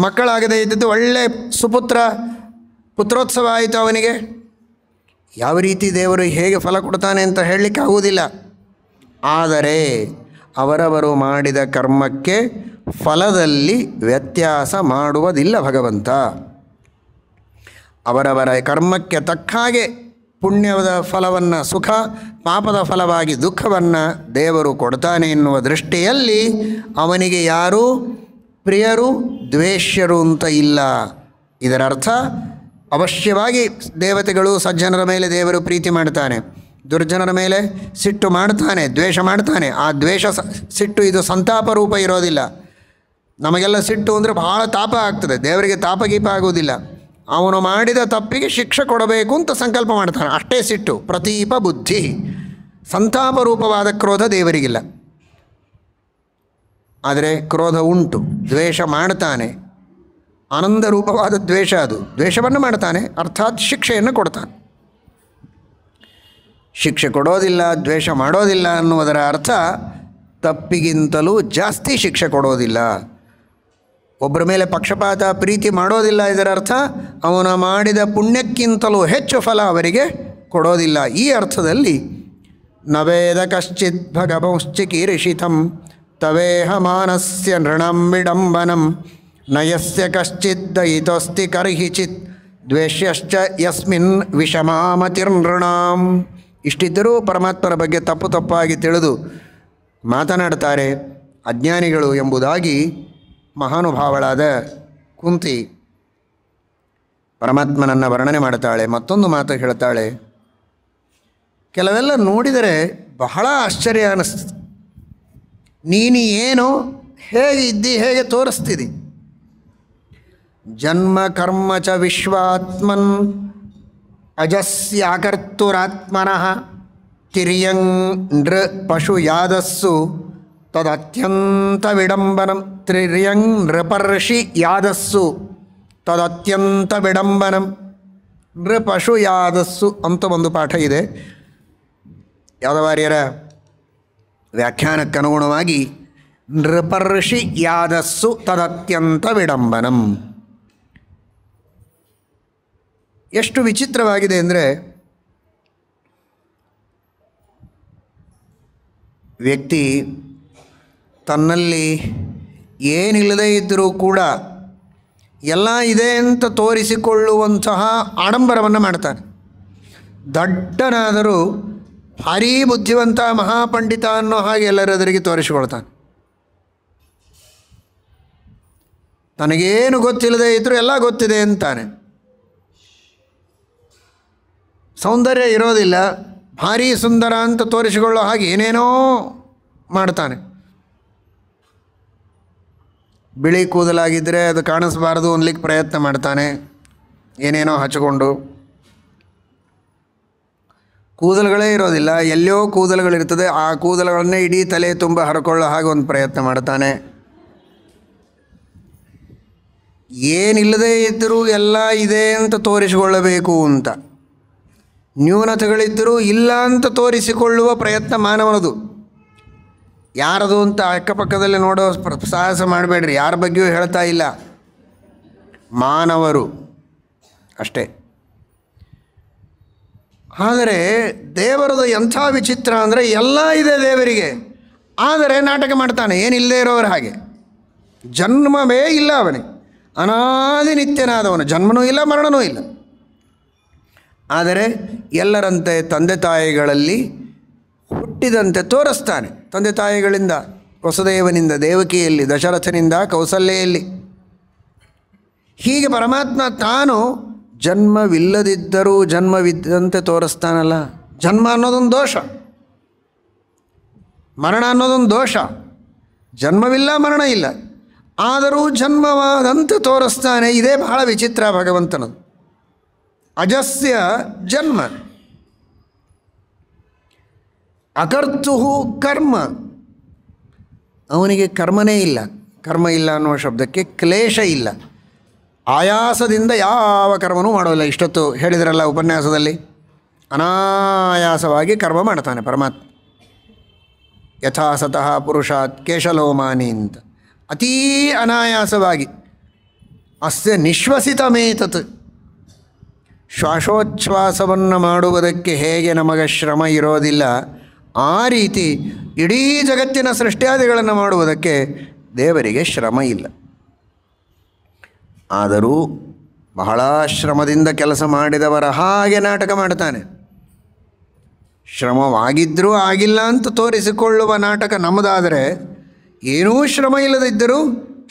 ಮಕ್ಕಳಾಗದೇ ಇದ್ದದ್ದು ಒಳ್ಳೆ ಸುಪುತ್ರ ಪುತ್ರೋತ್ಸವ ಆಯಿತು ಅವನಿಗೆ ಯಾವ ರೀತಿ ದೇವರು ಹೇಗೆ ಫಲ ಕೊಡ್ತಾನೆ ಅಂತ ಹೇಳಲಿಕ್ಕೆ ಆಗುವುದಿಲ್ಲ ಆದರೆ ಅವರವರು ಮಾಡಿದ ಕರ್ಮಕ್ಕೆ ಫಲದಲ್ಲಿ ವ್ಯತ್ಯಾಸ ಮಾಡುವುದಿಲ್ಲ ಭಗವಂತ ಅವರವರ ಕರ್ಮಕ್ಕೆ ತಕ್ಕ ಹಾಗೆ ಪುಣ್ಯದ ಫಲವನ್ನು ಸುಖ ಪಾಪದ ಫಲವಾಗಿ ದುಃಖವನ್ನು ದೇವರು ಕೊಡ್ತಾನೆ ಎನ್ನುವ ದೃಷ್ಟಿಯಲ್ಲಿ ಅವನಿಗೆ ಯಾರೂ ಪ್ರಿಯರು ದ್ವೇಷ್ಯರು ಅಂತ ಇಲ್ಲ ಇದರರ್ಥ ಅವಶ್ಯವಾಗಿ ದೇವತೆಗಳು ಸಜ್ಜನರ ಮೇಲೆ ದೇವರು ಪ್ರೀತಿ ಮಾಡ್ತಾನೆ ದುರ್ಜನರ ಮೇಲೆ ಸಿಟ್ಟು ಮಾಡ್ತಾನೆ ದ್ವೇಷ ಮಾಡ್ತಾನೆ ಆ ದ್ವೇಷ ಸಿಟ್ಟು ಇದು ಸಂತಾಪ ರೂಪ ಇರೋದಿಲ್ಲ ನಮಗೆಲ್ಲ ಸಿಟ್ಟು ಅಂದರೆ ಬಹಳ ತಾಪ ಆಗ್ತದೆ ದೇವರಿಗೆ ತಾಪಗೀಪ ಆಗುವುದಿಲ್ಲ ಅವನು ಮಾಡಿದ ತಪ್ಪಿಗೆ ಶಿಕ್ಷೆ ಕೊಡಬೇಕು ಅಂತ ಸಂಕಲ್ಪ ಮಾಡ್ತಾನೆ ಅಷ್ಟೇ ಸಿಟ್ಟು ಪ್ರತೀಪ ಬುದ್ಧಿ ಸಂತಾಪ ರೂಪವಾದ ಕ್ರೋಧ ದೇವರಿಗಿಲ್ಲ ಆದರೆ ಕ್ರೋಧ ಉಂಟು ದ್ವೇಷ ಮಾಡ್ತಾನೆ ಆನಂದ ರೂಪವಾದ ದ್ವೇಷ ಅದು ದ್ವೇಷವನ್ನು ಮಾಡ್ತಾನೆ ಅರ್ಥಾತ್ ಶಿಕ್ಷೆಯನ್ನು ಕೊಡ್ತಾನೆ ಶಿಕ್ಷೆ ಕೊಡೋದಿಲ್ಲ ದ್ವೇಷ ಮಾಡೋದಿಲ್ಲ ಅನ್ನುವುದರ ಅರ್ಥ ತಪ್ಪಿಗಿಂತಲೂ ಜಾಸ್ತಿ ಶಿಕ್ಷೆ ಕೊಡೋದಿಲ್ಲ ಒಬ್ಬರ ಮೇಲೆ ಪಕ್ಷಪಾತ ಪ್ರೀತಿ ಮಾಡೋದಿಲ್ಲ ಇದರರ್ಥ ಅವನ ಮಾಡಿದ ಪುಣ್ಯಕ್ಕಿಂತಲೂ ಹೆಚ್ಚು ಫಲ ಅವರಿಗೆ ಕೊಡೋದಿಲ್ಲ ಈ ಅರ್ಥದಲ್ಲಿ ನವೇದ ಕಶ್ಚಿತ್ ಭಗವಂಶ್ಚಿ ತವೇಹ ಮಾನಸ್ಯ ನೃಣಂ ವಿಡಂಬನಂ ನಯಸ್ಯ ಕಶ್ಚಿತ್ ದಯಿತೋಸ್ತಿ ಕರ್ಹಿಚಿತ್ ದ್ವೇಷ್ಯಶ್ಚ ಯಸ್ಮಿನ್ ವಿಷಮಾಮತಿರ್ನೃಣಾಂ ಇಷ್ಟಿದ್ದರೂ ಪರಮಾತ್ಮರ ಬಗ್ಗೆ ತಪ್ಪು ತಪ್ಪಾಗಿ ತಿಳಿದು ಮಾತನಾಡ್ತಾರೆ ಅಜ್ಞಾನಿಗಳು ಎಂಬುದಾಗಿ ಮಹಾನುಭಾವಳಾದ ಕುಂತಿ ಪರಮಾತ್ಮನನ್ನು ವರ್ಣನೆ ಮಾಡ್ತಾಳೆ ಮತ್ತೊಂದು ಮಾತು ಹೇಳ್ತಾಳೆ ಕೆಲವೆಲ್ಲ ನೋಡಿದರೆ ಬಹಳ ಆಶ್ಚರ್ಯ ಅನ್ನಿಸ್ತದೆ ನೀನು ಏನು ಹೇಗೆ ಇದ್ದಿ ಹೇಗೆ ತೋರಿಸ್ತಿದಿ ಜನ್ಮ ಕರ್ಮ ಚ ವಿಶ್ವಾತ್ಮನ್ ಅಜಸ್ಯಾಕರ್ತುರಾತ್ಮನಃ ತಿರಿಯಂಗ್ ನೃ ಪಶು ಯಾದಸ್ಸು ತದತ್ಯಂತ ವಿಡಂಬನಂ ತ್ರಿರ್ಯಂಗ್ ನೃಪರ್ಷಿ ಯಾದಸ್ಸು ತದತ್ಯಂತ ವಿಡಂಬನಂ ನೃಪಶು ಯಾದಸ್ಸು ಅಂತ ಒಂದು ಪಾಠ ಇದೆ ಯಾದವಾರ್ಯರ ವ್ಯಾಖ್ಯಾನಕ್ಕನುಗುಣವಾಗಿ ನೃಪರ್ಷಿ ಯಾದಸ್ಸು ತದತ್ಯಂತ ವಿಡಂಬನಂ ಎಷ್ಟು ವಿಚಿತ್ರವಾಗಿದೆ ಅಂದರೆ ವ್ಯಕ್ತಿ ತನ್ನಲ್ಲಿ ಏನಿಲ್ಲದೇ ಇದ್ದರೂ ಕೂಡ ಎಲ್ಲ ಇದೆ ಅಂತ ತೋರಿಸಿಕೊಳ್ಳುವಂತಹ ಆಡಂಬರವನ್ನು ಮಾಡ್ತಾನೆ ದಡ್ಡನಾದರೂ ಭಾರೀ ಬುದ್ಧಿವಂತ ಮಹಾಪಂಡಿತ ಅನ್ನೋ ಹಾಗೆ ಎಲ್ಲರೆದುರಿಗೆ ತೋರಿಸಿಕೊಳ್ತಾನೆ ತನಗೇನು ಗೊತ್ತಿಲ್ಲದೆ ಇದ್ದರೂ ಎಲ್ಲ ಗೊತ್ತಿದೆ ಅಂತಾನೆ ಸೌಂದರ್ಯ ಇರೋದಿಲ್ಲ ಭಾರೀ ಸುಂದರ ಅಂತ ತೋರಿಸಿಕೊಳ್ಳೋ ಹಾಗೆ ಏನೇನೋ ಮಾಡ್ತಾನೆ ಬಿಳಿ ಕೂದಲಾಗಿದ್ದರೆ ಅದು ಕಾಣಿಸ್ಬಾರ್ದು ಅನ್ಲಿಕ್ಕೆ ಪ್ರಯತ್ನ ಮಾಡ್ತಾನೆ ಏನೇನೋ ಹಚ್ಕೊಂಡು ಕೂದಲುಗಳೇ ಇರೋದಿಲ್ಲ ಎಲ್ಲೋ ಕೂದಲುಗಳಿರ್ತದೆ ಆ ಕೂದಲುಗಳನ್ನೇ ಇಡೀ ತಲೆ ತುಂಬ ಹರ್ಕೊಳ್ಳೋ ಹಾಗೆ ಒಂದು ಪ್ರಯತ್ನ ಮಾಡ್ತಾನೆ ಏನಿಲ್ಲದೇ ಇದ್ದರೂ ಎಲ್ಲ ಇದೆ ಅಂತ ತೋರಿಸಿಕೊಳ್ಳಬೇಕು ಅಂತ ನ್ಯೂನತೆಗಳಿದ್ದರೂ ಇಲ್ಲ ಅಂತ ತೋರಿಸಿಕೊಳ್ಳುವ ಪ್ರಯತ್ನ ಮಾನವನದು ಯಾರದು ಅಂತ ಅಕ್ಕಪಕ್ಕದಲ್ಲಿ ನೋಡೋ ಸಾಹಸ ಮಾಡಬೇಡ್ರಿ ಯಾರ ಬಗ್ಗೆಯೂ ಹೇಳ್ತಾ ಇಲ್ಲ ಮಾನವರು ಅಷ್ಟೇ ಆದರೆ ದೇವರದು ಎಂಥ ವಿಚಿತ್ರ ಅಂದರೆ ಎಲ್ಲ ಇದೆ ದೇವರಿಗೆ ಆದರೆ ನಾಟಕ ಮಾಡ್ತಾನೆ ಏನಿಲ್ಲದೇ ಇರೋರು ಹಾಗೆ ಜನ್ಮವೇ ಇಲ್ಲ ಅವನಿಗೆ ಅನಾದಿ ನಿತ್ಯನಾದವನು ಜನ್ಮನೂ ಇಲ್ಲ ಮರಣನೂ ಇಲ್ಲ ಆದರೆ ಎಲ್ಲರಂತೆ ತಂದೆ ತಾಯಿಗಳಲ್ಲಿ ಹುಟ್ಟಿದಂತೆ ತೋರಿಸ್ತಾನೆ ತಂದೆ ತಾಯಿಗಳಿಂದ ವಸುದೇವನಿಂದ ದೇವಕಿಯಲ್ಲಿ ದಶರಥನಿಂದ ಕೌಸಲ್ಯೆಯಲ್ಲಿ ಹೀಗೆ ಪರಮಾತ್ಮ ತಾನು ಜನ್ಮವಿಲ್ಲದಿದ್ದರೂ ಜನ್ಮವಿದ್ದಂತೆ ತೋರಿಸ್ತಾನಲ್ಲ ಜನ್ಮ ಅನ್ನೋದೊಂದು ದೋಷ ಮರಣ ಅನ್ನೋದೊಂದು ದೋಷ ಜನ್ಮವಿಲ್ಲ ಮರಣ ಇಲ್ಲ ಆದರೂ ಜನ್ಮವಾದಂತೆ ತೋರಿಸ್ತಾನೆ ಇದೇ ಬಹಳ ವಿಚಿತ್ರ ಭಗವಂತನದು ಅಜಸ್ಯ ಜನ್ಮ ಅಕರ್ತುಹು ಕರ್ಮ ಅವನಿಗೆ ಕರ್ಮನೇ ಇಲ್ಲ ಕರ್ಮ ಇಲ್ಲ ಅನ್ನುವ ಶಬ್ದಕ್ಕೆ ಕ್ಲೇಶ ಇಲ್ಲ ಆಯಾಸದಿಂದ ಯಾವ ಕರ್ಮನೂ ಮಾಡೋದಿಲ್ಲ ಇಷ್ಟೊತ್ತು ಹೇಳಿದ್ರಲ್ಲ ಉಪನ್ಯಾಸದಲ್ಲಿ ಅನಾಯಾಸವಾಗಿ ಕರ್ಮ ಮಾಡ್ತಾನೆ ಪರಮಾತ್ಮ ಯಥಾಸತಃ ಪುರುಷಾತ್ ಕೇಶಲೋಮಾನಿ ಅಂತ ಅತೀ ಅನಾಯಾಸವಾಗಿ ಅಸ್ಯ ನಿಶ್ವಸಿತ ಮೇತತ್ ಶ್ವಾಸೋಚ್ಛ್ವಾಸವನ್ನು ಮಾಡುವುದಕ್ಕೆ ಹೇಗೆ ನಮಗೆ ಶ್ರಮ ಇರೋದಿಲ್ಲ ಆ ರೀತಿ ಇಡೀ ಜಗತ್ತಿನ ಸೃಷ್ಟ್ಯಾದಿಗಳನ್ನು ಮಾಡುವುದಕ್ಕೆ ದೇವರಿಗೆ ಶ್ರಮ ಇಲ್ಲ ಆದರೂ ಬಹಳ ಶ್ರಮದಿಂದ ಕೆಲಸ ಮಾಡಿದವರ ಹಾಗೆ ನಾಟಕ ಮಾಡ್ತಾನೆ ಶ್ರಮವಾಗಿದ್ದರೂ ಆಗಿಲ್ಲ ಅಂತ ತೋರಿಸಿಕೊಳ್ಳುವ ನಾಟಕ ನಮ್ಮದಾದರೆ ಏನೂ ಶ್ರಮ ಇಲ್ಲದಿದ್ದರೂ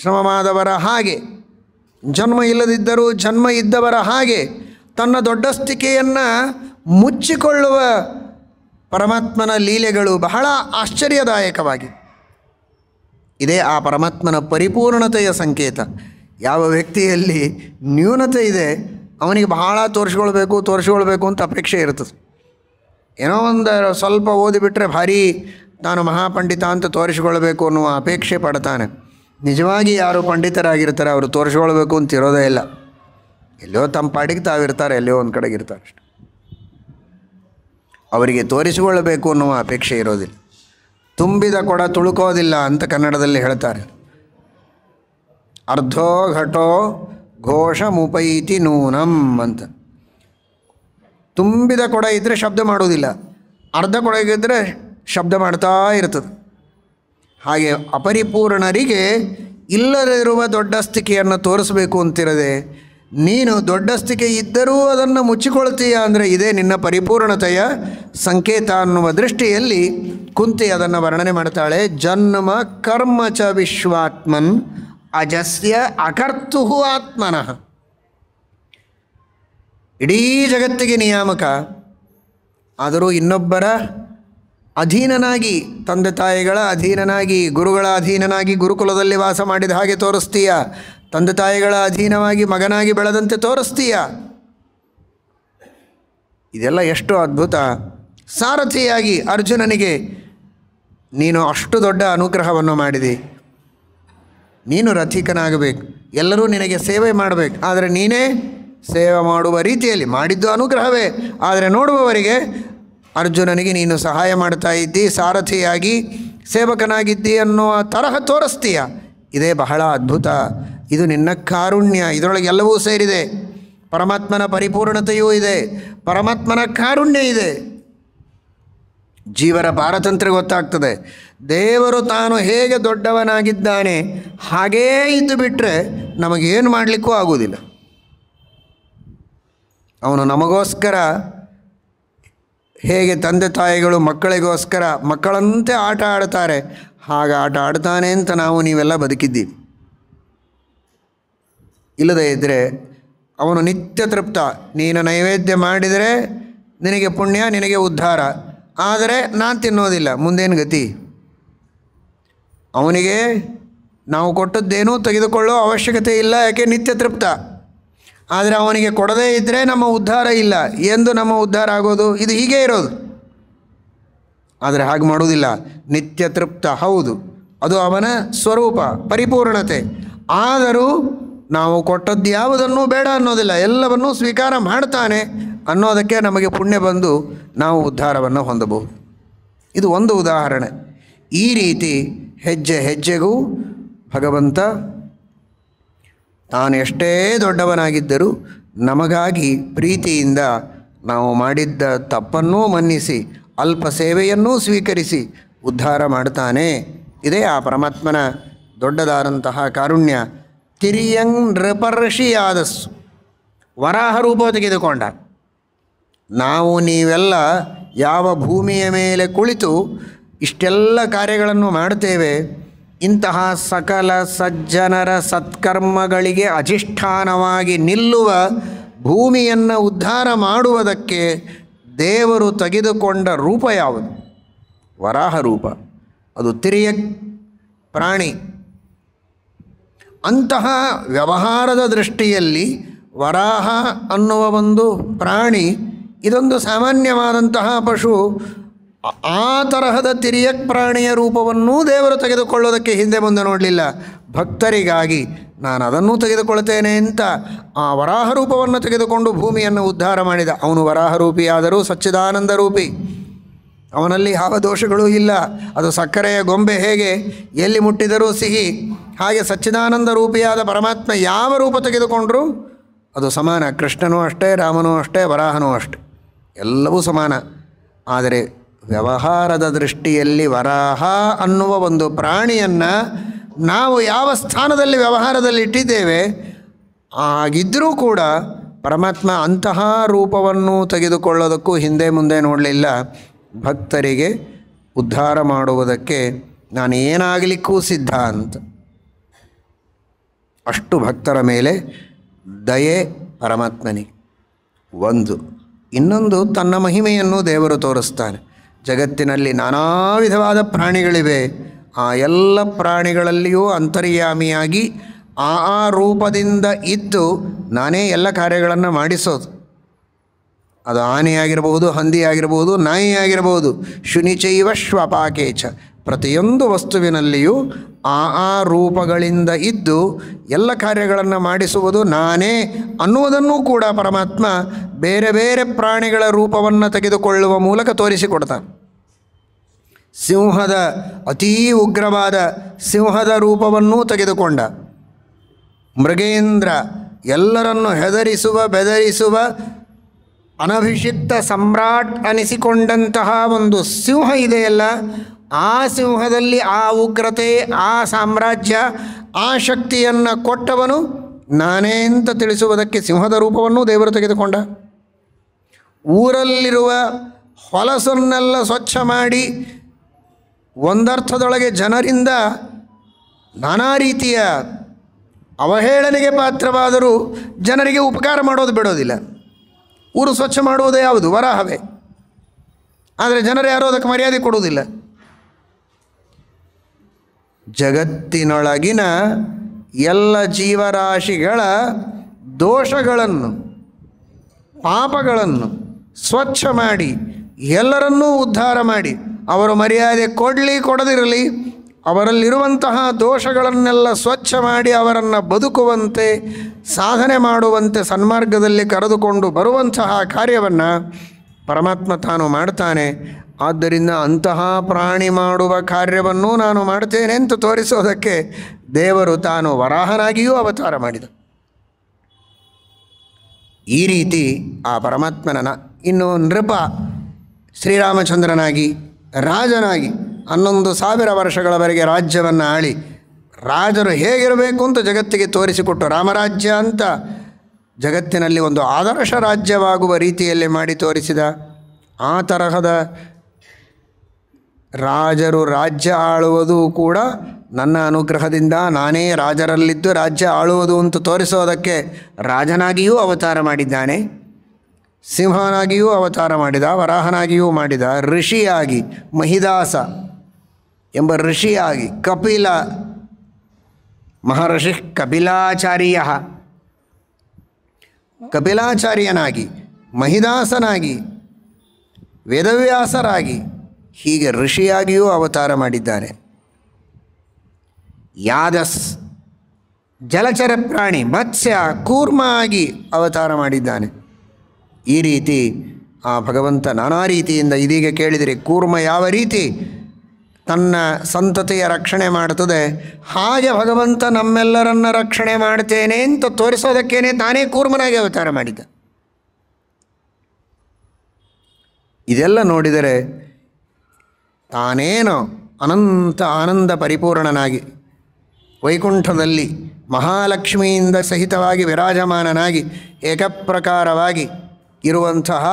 ಶ್ರಮವಾದವರ ಹಾಗೆ ಜನ್ಮ ಇಲ್ಲದಿದ್ದರೂ ಜನ್ಮ ಇದ್ದವರ ಹಾಗೆ ತನ್ನ ದೊಡ್ಡಸ್ತಿಕೆಯನ್ನು ಮುಚ್ಚಿಕೊಳ್ಳುವ ಪರಮಾತ್ಮನ ಲೀಲೆಗಳು ಬಹಳ ಆಶ್ಚರ್ಯದಾಯಕವಾಗಿ ಇದೇ ಆ ಪರಮಾತ್ಮನ ಪರಿಪೂರ್ಣತೆಯ ಸಂಕೇತ ಯಾವ ವ್ಯಕ್ತಿಯಲ್ಲಿ ನ್ಯೂನತೆ ಇದೆ ಅವನಿಗೆ ಬಹಳ ತೋರಿಸ್ಕೊಳ್ಬೇಕು ತೋರಿಸ್ಕೊಳ್ಬೇಕು ಅಂತ ಅಪೇಕ್ಷೆ ಇರ್ತದೆ ಏನೋ ಒಂದು ಸ್ವಲ್ಪ ಓದಿಬಿಟ್ರೆ ಭಾರಿ ನಾನು ಮಹಾಪಂಡಿತ ಅಂತ ತೋರಿಸ್ಕೊಳ್ಬೇಕು ಅನ್ನುವ ಅಪೇಕ್ಷೆ ಪಡ್ತಾನೆ ನಿಜವಾಗಿ ಯಾರು ಪಂಡಿತರಾಗಿರ್ತಾರೆ ಅವರು ತೋರಿಸ್ಕೊಳ್ಬೇಕು ಅಂತ ಇರೋದೇ ಇಲ್ಲ ಎಲ್ಲೋ ತಮ್ಮ ಪಾಡಿಗೆ ತಾವಿರ್ತಾರೆ ಎಲ್ಲೋ ಒಂದು ಕಡೆಗಿರ್ತಾರೆ ಅಷ್ಟೆ ಅವರಿಗೆ ತೋರಿಸಿಕೊಳ್ಳಬೇಕು ಅನ್ನುವ ಅಪೇಕ್ಷೆ ಇರೋದಿಲ್ಲ ತುಂಬಿದ ಕೊಡ ತುಳುಕೋದಿಲ್ಲ ಅಂತ ಕನ್ನಡದಲ್ಲಿ ಹೇಳ್ತಾರೆ ಅರ್ಧೋ ಘಟೋ ಘೋಷ ಮುಪೈತಿ ನೂನಂ ಅಂತ ತುಂಬಿದ ಕೊಡ ಇದ್ದರೆ ಶಬ್ದ ಮಾಡೋದಿಲ್ಲ ಅರ್ಧ ಕೊಡಗಿದ್ದರೆ ಶಬ್ದ ಮಾಡ್ತಾ ಇರ್ತದೆ ಹಾಗೆ ಅಪರಿಪೂರ್ಣರಿಗೆ ಇಲ್ಲದಿರುವ ದೊಡ್ಡ ಸ್ಥಿಕೆಯನ್ನು ತೋರಿಸಬೇಕು ಅಂತಿರದೆ ನೀನು ದೊಡ್ಡಸ್ತಿಕೆ ಇದ್ದರೂ ಅದನ್ನು ಮುಚ್ಚಿಕೊಳ್ತೀಯ ಅಂದರೆ ಇದೇ ನಿನ್ನ ಪರಿಪೂರ್ಣತೆಯ ಸಂಕೇತ ಅನ್ನುವ ದೃಷ್ಟಿಯಲ್ಲಿ ಕುಂತಿ ಅದನ್ನು ವರ್ಣನೆ ಮಾಡ್ತಾಳೆ ಜನ್ಮ ಕರ್ಮ ಚ ವಿಶ್ವಾತ್ಮನ್ ಅಜಸ್ಯ ಅಕರ್ತು ಆತ್ಮನಃ ಇಡೀ ಜಗತ್ತಿಗೆ ನಿಯಾಮಕ ಆದರೂ ಇನ್ನೊಬ್ಬರ ಅಧೀನನಾಗಿ ತಂದೆ ತಾಯಿಗಳ ಅಧೀನನಾಗಿ ಗುರುಗಳ ಅಧೀನನಾಗಿ ಗುರುಕುಲದಲ್ಲಿ ವಾಸ ಮಾಡಿದ ಹಾಗೆ ತೋರಿಸ್ತೀಯ ತಂದೆ ತಾಯಿಗಳ ಅಧೀನವಾಗಿ ಮಗನಾಗಿ ಬೆಳೆದಂತೆ ತೋರಿಸ್ತೀಯ ಇದೆಲ್ಲ ಎಷ್ಟು ಅದ್ಭುತ ಸಾರಥಿಯಾಗಿ ಅರ್ಜುನನಿಗೆ ನೀನು ಅಷ್ಟು ದೊಡ್ಡ ಅನುಗ್ರಹವನ್ನು ಮಾಡಿದಿ ನೀನು ರಥಿಕನಾಗಬೇಕು ಎಲ್ಲರೂ ನಿನಗೆ ಸೇವೆ ಮಾಡಬೇಕು ಆದರೆ ನೀನೇ ಸೇವೆ ಮಾಡುವ ರೀತಿಯಲ್ಲಿ ಮಾಡಿದ್ದು ಅನುಗ್ರಹವೇ ಆದರೆ ನೋಡುವವರಿಗೆ ಅರ್ಜುನನಿಗೆ ನೀನು ಸಹಾಯ ಮಾಡ್ತಾ ಇದ್ದಿ ಸಾರಥಿಯಾಗಿ ಸೇವಕನಾಗಿದ್ದಿ ಅನ್ನುವ ತರಹ ತೋರಿಸ್ತೀಯ ಇದೇ ಬಹಳ ಅದ್ಭುತ ಇದು ನಿನ್ನ ಕಾರುಣ್ಯ ಎಲ್ಲವೂ ಸೇರಿದೆ ಪರಮಾತ್ಮನ ಪರಿಪೂರ್ಣತೆಯೂ ಇದೆ ಪರಮಾತ್ಮನ ಕಾರುಣ್ಯ ಇದೆ ಜೀವರ ಪಾರತಂತ್ರ ಗೊತ್ತಾಗ್ತದೆ ದೇವರು ತಾನು ಹೇಗೆ ದೊಡ್ಡವನಾಗಿದ್ದಾನೆ ಹಾಗೇ ಇದ್ದು ಬಿಟ್ಟರೆ ನಮಗೇನು ಮಾಡಲಿಕ್ಕೂ ಆಗುವುದಿಲ್ಲ ಅವನು ನಮಗೋಸ್ಕರ ಹೇಗೆ ತಂದೆ ತಾಯಿಗಳು ಮಕ್ಕಳಿಗೋಸ್ಕರ ಮಕ್ಕಳಂತೆ ಆಟ ಆಡ್ತಾರೆ ಹಾಗೆ ಆಟ ಆಡ್ತಾನೆ ಅಂತ ನಾವು ನೀವೆಲ್ಲ ಬದುಕಿದ್ದೀವಿ ಇಲ್ಲದೇ ಇದ್ದರೆ ಅವನು ನಿತ್ಯ ತೃಪ್ತ ನೀನು ನೈವೇದ್ಯ ಮಾಡಿದರೆ ನಿನಗೆ ಪುಣ್ಯ ನಿನಗೆ ಉದ್ಧಾರ ಆದರೆ ನಾನು ತಿನ್ನೋದಿಲ್ಲ ಮುಂದೇನು ಗತಿ ಅವನಿಗೆ ನಾವು ಕೊಟ್ಟದ್ದೇನೂ ತೆಗೆದುಕೊಳ್ಳೋ ಅವಶ್ಯಕತೆ ಇಲ್ಲ ಯಾಕೆ ನಿತ್ಯ ತೃಪ್ತ ಆದರೆ ಅವನಿಗೆ ಕೊಡದೇ ಇದ್ದರೆ ನಮ್ಮ ಉದ್ಧಾರ ಇಲ್ಲ ಎಂದು ನಮ್ಮ ಉದ್ಧಾರ ಆಗೋದು ಇದು ಹೀಗೆ ಇರೋದು ಆದರೆ ಹಾಗೆ ಮಾಡುವುದಿಲ್ಲ ನಿತ್ಯ ತೃಪ್ತ ಹೌದು ಅದು ಅವನ ಸ್ವರೂಪ ಪರಿಪೂರ್ಣತೆ ಆದರೂ ನಾವು ಕೊಟ್ಟದ್ದು ಯಾವುದನ್ನೂ ಬೇಡ ಅನ್ನೋದಿಲ್ಲ ಎಲ್ಲವನ್ನೂ ಸ್ವೀಕಾರ ಮಾಡ್ತಾನೆ ಅನ್ನೋದಕ್ಕೆ ನಮಗೆ ಪುಣ್ಯ ಬಂದು ನಾವು ಉದ್ಧಾರವನ್ನು ಹೊಂದಬಹುದು ಇದು ಒಂದು ಉದಾಹರಣೆ ಈ ರೀತಿ ಹೆಜ್ಜೆ ಹೆಜ್ಜೆಗೂ ಭಗವಂತ ತಾನು ಎಷ್ಟೇ ದೊಡ್ಡವನಾಗಿದ್ದರೂ ನಮಗಾಗಿ ಪ್ರೀತಿಯಿಂದ ನಾವು ಮಾಡಿದ್ದ ತಪ್ಪನ್ನೂ ಮನ್ನಿಸಿ ಅಲ್ಪ ಸೇವೆಯನ್ನೂ ಸ್ವೀಕರಿಸಿ ಉದ್ಧಾರ ಮಾಡ್ತಾನೆ ಇದೇ ಆ ಪರಮಾತ್ಮನ ದೊಡ್ಡದಾದಂತಹ ಕಾರುಣ್ಯ ತಿರಿಯಂಗ್ ನೃಪರ್ಷಿಯಾದಸ್ಸು ವರಾಹ ರೂಪ ತೆಗೆದುಕೊಂಡ ನಾವು ನೀವೆಲ್ಲ ಯಾವ ಭೂಮಿಯ ಮೇಲೆ ಕುಳಿತು ಇಷ್ಟೆಲ್ಲ ಕಾರ್ಯಗಳನ್ನು ಮಾಡುತ್ತೇವೆ ಇಂತಹ ಸಕಲ ಸಜ್ಜನರ ಸತ್ಕರ್ಮಗಳಿಗೆ ಅಧಿಷ್ಠಾನವಾಗಿ ನಿಲ್ಲುವ ಭೂಮಿಯನ್ನು ಉದ್ಧಾರ ಮಾಡುವುದಕ್ಕೆ ದೇವರು ತೆಗೆದುಕೊಂಡ ರೂಪ ಯಾವುದು ವರಾಹ ರೂಪ ಅದು ತಿರಿಯ ಪ್ರಾಣಿ ಅಂತಹ ವ್ಯವಹಾರದ ದೃಷ್ಟಿಯಲ್ಲಿ ವರಾಹ ಅನ್ನುವ ಒಂದು ಪ್ರಾಣಿ ಇದೊಂದು ಸಾಮಾನ್ಯವಾದಂತಹ ಪಶು ಆ ತರಹದ ತಿರಿಯಕ್ ಪ್ರಾಣಿಯ ರೂಪವನ್ನೂ ದೇವರು ತೆಗೆದುಕೊಳ್ಳೋದಕ್ಕೆ ಹಿಂದೆ ಮುಂದೆ ನೋಡಲಿಲ್ಲ ಭಕ್ತರಿಗಾಗಿ ನಾನು ಅದನ್ನು ತೆಗೆದುಕೊಳ್ತೇನೆ ಅಂತ ಆ ವರಾಹ ರೂಪವನ್ನು ತೆಗೆದುಕೊಂಡು ಭೂಮಿಯನ್ನು ಉದ್ಧಾರ ಮಾಡಿದ ಅವನು ವರಾಹ ರೂಪಿಯಾದರೂ ಸಚ್ಚಿದಾನಂದ ರೂಪಿ ಅವನಲ್ಲಿ ಯಾವ ದೋಷಗಳೂ ಇಲ್ಲ ಅದು ಸಕ್ಕರೆಯ ಗೊಂಬೆ ಹೇಗೆ ಎಲ್ಲಿ ಮುಟ್ಟಿದರೂ ಸಿಹಿ ಹಾಗೆ ಸಚ್ಚಿದಾನಂದ ರೂಪಿಯಾದ ಪರಮಾತ್ಮ ಯಾವ ರೂಪ ತೆಗೆದುಕೊಂಡರೂ ಅದು ಸಮಾನ ಕೃಷ್ಣನೂ ಅಷ್ಟೇ ರಾಮನೂ ಅಷ್ಟೇ ವರಾಹನೂ ಅಷ್ಟೇ ಎಲ್ಲವೂ ಸಮಾನ ಆದರೆ ವ್ಯವಹಾರದ ದೃಷ್ಟಿಯಲ್ಲಿ ವರಾಹ ಅನ್ನುವ ಒಂದು ಪ್ರಾಣಿಯನ್ನು ನಾವು ಯಾವ ಸ್ಥಾನದಲ್ಲಿ ವ್ಯವಹಾರದಲ್ಲಿ ಇಟ್ಟಿದ್ದೇವೆ ಆಗಿದ್ದರೂ ಕೂಡ ಪರಮಾತ್ಮ ಅಂತಹ ರೂಪವನ್ನು ತೆಗೆದುಕೊಳ್ಳೋದಕ್ಕೂ ಹಿಂದೆ ಮುಂದೆ ನೋಡಲಿಲ್ಲ ಭಕ್ತರಿಗೆ ಉದ್ಧಾರ ಮಾಡುವುದಕ್ಕೆ ನಾನು ಏನಾಗಲಿಕ್ಕೂ ಸಿದ್ಧ ಅಂತ ಅಷ್ಟು ಭಕ್ತರ ಮೇಲೆ ದಯೆ ಪರಮಾತ್ಮನಿ ಒಂದು ಇನ್ನೊಂದು ತನ್ನ ಮಹಿಮೆಯನ್ನು ದೇವರು ತೋರಿಸ್ತಾನೆ ಜಗತ್ತಿನಲ್ಲಿ ನಾನಾ ವಿಧವಾದ ಪ್ರಾಣಿಗಳಿವೆ ಆ ಎಲ್ಲ ಪ್ರಾಣಿಗಳಲ್ಲಿಯೂ ಅಂತರ್ಯಾಮಿಯಾಗಿ ಆ ಆ ರೂಪದಿಂದ ಇದ್ದು ನಾನೇ ಎಲ್ಲ ಕಾರ್ಯಗಳನ್ನು ಮಾಡಿಸೋದು ಅದು ಆನೆ ಹಂದಿ ಆಗಿರಬಹುದು ನಾಯಿ ಆಗಿರಬಹುದು ಶುನಿಚೈವ ಶ್ವಪಾಕೇಚ ಪ್ರತಿಯೊಂದು ವಸ್ತುವಿನಲ್ಲಿಯೂ ಆ ಆ ರೂಪಗಳಿಂದ ಇದ್ದು ಎಲ್ಲ ಕಾರ್ಯಗಳನ್ನು ಮಾಡಿಸುವುದು ನಾನೇ ಅನ್ನುವುದನ್ನು ಕೂಡ ಪರಮಾತ್ಮ ಬೇರೆ ಬೇರೆ ಪ್ರಾಣಿಗಳ ರೂಪವನ್ನು ತೆಗೆದುಕೊಳ್ಳುವ ಮೂಲಕ ತೋರಿಸಿಕೊಡ್ತಾನೆ ಸಿಂಹದ ಅತೀ ಉಗ್ರವಾದ ಸಿಂಹದ ರೂಪವನ್ನೂ ತೆಗೆದುಕೊಂಡ ಮೃಗೇಂದ್ರ ಎಲ್ಲರನ್ನು ಹೆದರಿಸುವ ಬೆದರಿಸುವ ಅನಭಿಷಿತ್ತ ಸಮ್ರಾಟ್ ಅನಿಸಿಕೊಂಡಂತಹ ಒಂದು ಸಿಂಹ ಇದೆಯಲ್ಲ ಆ ಸಿಂಹದಲ್ಲಿ ಆ ಉಗ್ರತೆ ಆ ಸಾಮ್ರಾಜ್ಯ ಆ ಶಕ್ತಿಯನ್ನು ಕೊಟ್ಟವನು ನಾನೇ ಅಂತ ತಿಳಿಸುವುದಕ್ಕೆ ಸಿಂಹದ ರೂಪವನ್ನು ದೇವರು ತೆಗೆದುಕೊಂಡ ಊರಲ್ಲಿರುವ ಹೊಲಸನ್ನೆಲ್ಲ ಸ್ವಚ್ಛ ಮಾಡಿ ಒಂದರ್ಥದೊಳಗೆ ಜನರಿಂದ ನಾನಾ ರೀತಿಯ ಅವಹೇಳನೆಗೆ ಪಾತ್ರವಾದರೂ ಜನರಿಗೆ ಉಪಕಾರ ಮಾಡೋದು ಬಿಡೋದಿಲ್ಲ ಊರು ಸ್ವಚ್ಛ ಮಾಡುವುದೇ ಯಾವುದು ವರಾಹವೇ ಆದರೆ ಜನರು ಯಾರೂ ಅದಕ್ಕೆ ಮರ್ಯಾದೆ ಕೊಡುವುದಿಲ್ಲ ಜಗತ್ತಿನೊಳಗಿನ ಎಲ್ಲ ಜೀವರಾಶಿಗಳ ದೋಷಗಳನ್ನು ಪಾಪಗಳನ್ನು ಸ್ವಚ್ಛ ಮಾಡಿ ಎಲ್ಲರನ್ನೂ ಉದ್ಧಾರ ಮಾಡಿ ಅವರು ಮರ್ಯಾದೆ ಕೊಡಲಿ ಕೊಡದಿರಲಿ ಅವರಲ್ಲಿರುವಂತಹ ದೋಷಗಳನ್ನೆಲ್ಲ ಸ್ವಚ್ಛ ಮಾಡಿ ಅವರನ್ನು ಬದುಕುವಂತೆ ಸಾಧನೆ ಮಾಡುವಂತೆ ಸನ್ಮಾರ್ಗದಲ್ಲಿ ಕರೆದುಕೊಂಡು ಬರುವಂತಹ ಕಾರ್ಯವನ್ನು ಪರಮಾತ್ಮ ತಾನು ಮಾಡ್ತಾನೆ ಆದ್ದರಿಂದ ಅಂತಹ ಪ್ರಾಣಿ ಮಾಡುವ ಕಾರ್ಯವನ್ನು ನಾನು ಮಾಡ್ತೇನೆ ಅಂತ ತೋರಿಸೋದಕ್ಕೆ ದೇವರು ತಾನು ವರಾಹನಾಗಿಯೂ ಅವತಾರ ಮಾಡಿದ ಈ ರೀತಿ ಆ ಪರಮಾತ್ಮನ ಇನ್ನು ನೃಪ ಶ್ರೀರಾಮಚಂದ್ರನಾಗಿ ರಾಜನಾಗಿ ಹನ್ನೊಂದು ಸಾವಿರ ವರ್ಷಗಳವರೆಗೆ ರಾಜ್ಯವನ್ನು ಆಳಿ ರಾಜರು ಹೇಗಿರಬೇಕು ಅಂತ ಜಗತ್ತಿಗೆ ತೋರಿಸಿಕೊಟ್ಟು ರಾಮರಾಜ್ಯ ಅಂತ ಜಗತ್ತಿನಲ್ಲಿ ಒಂದು ಆದರ್ಶ ರಾಜ್ಯವಾಗುವ ರೀತಿಯಲ್ಲಿ ಮಾಡಿ ತೋರಿಸಿದ ಆ ತರಹದ ರಾಜರು ರಾಜ್ಯ ಆಳುವುದು ಕೂಡ ನನ್ನ ಅನುಗ್ರಹದಿಂದ ನಾನೇ ರಾಜರಲ್ಲಿದ್ದು ರಾಜ್ಯ ಆಳುವುದು ಅಂತ ತೋರಿಸೋದಕ್ಕೆ ರಾಜನಾಗಿಯೂ ಅವತಾರ ಮಾಡಿದ್ದಾನೆ ಸಿಂಹನಾಗಿಯೂ ಅವತಾರ ಮಾಡಿದ ವರಾಹನಾಗಿಯೂ ಮಾಡಿದ ಋಷಿಯಾಗಿ ಮಹಿದಾಸ ಎಂಬ ಋಷಿಯಾಗಿ ಕಪಿಲ ಮಹರ್ಷಿ ಕಪಿಲಾಚಾರ್ಯ ಕಪಿಲಾಚಾರ್ಯನಾಗಿ ಮಹಿದಾಸನಾಗಿ ವೇದವ್ಯಾಸರಾಗಿ ಹೀಗೆ ಋಷಿಯಾಗಿಯೂ ಅವತಾರ ಮಾಡಿದ್ದಾರೆ ಯಾದಸ್ ಜಲಚರ ಪ್ರಾಣಿ ಮತ್ಸ್ಯ ಕೂರ್ಮ ಆಗಿ ಅವತಾರ ಮಾಡಿದ್ದಾನೆ ಈ ರೀತಿ ಆ ಭಗವಂತ ನಾನಾ ರೀತಿಯಿಂದ ಇದೀಗ ಕೇಳಿದರೆ ಕೂರ್ಮ ಯಾವ ರೀತಿ ತನ್ನ ಸಂತತಿಯ ರಕ್ಷಣೆ ಮಾಡ್ತದೆ ಹಾಗೆ ಭಗವಂತ ನಮ್ಮೆಲ್ಲರನ್ನ ರಕ್ಷಣೆ ಮಾಡ್ತೇನೆ ಅಂತ ತೋರಿಸೋದಕ್ಕೇನೆ ತಾನೇ ಕೂರ್ಮನಾಗಿ ಅವತಾರ ಮಾಡಿದ್ದ ಇದೆಲ್ಲ ನೋಡಿದರೆ ತಾನೇನು ಅನಂತ ಆನಂದ ಪರಿಪೂರ್ಣನಾಗಿ ವೈಕುಂಠದಲ್ಲಿ ಮಹಾಲಕ್ಷ್ಮಿಯಿಂದ ಸಹಿತವಾಗಿ ವಿರಾಜಮಾನನಾಗಿ ಏಕಪ್ರಕಾರವಾಗಿ ಇರುವಂತಹ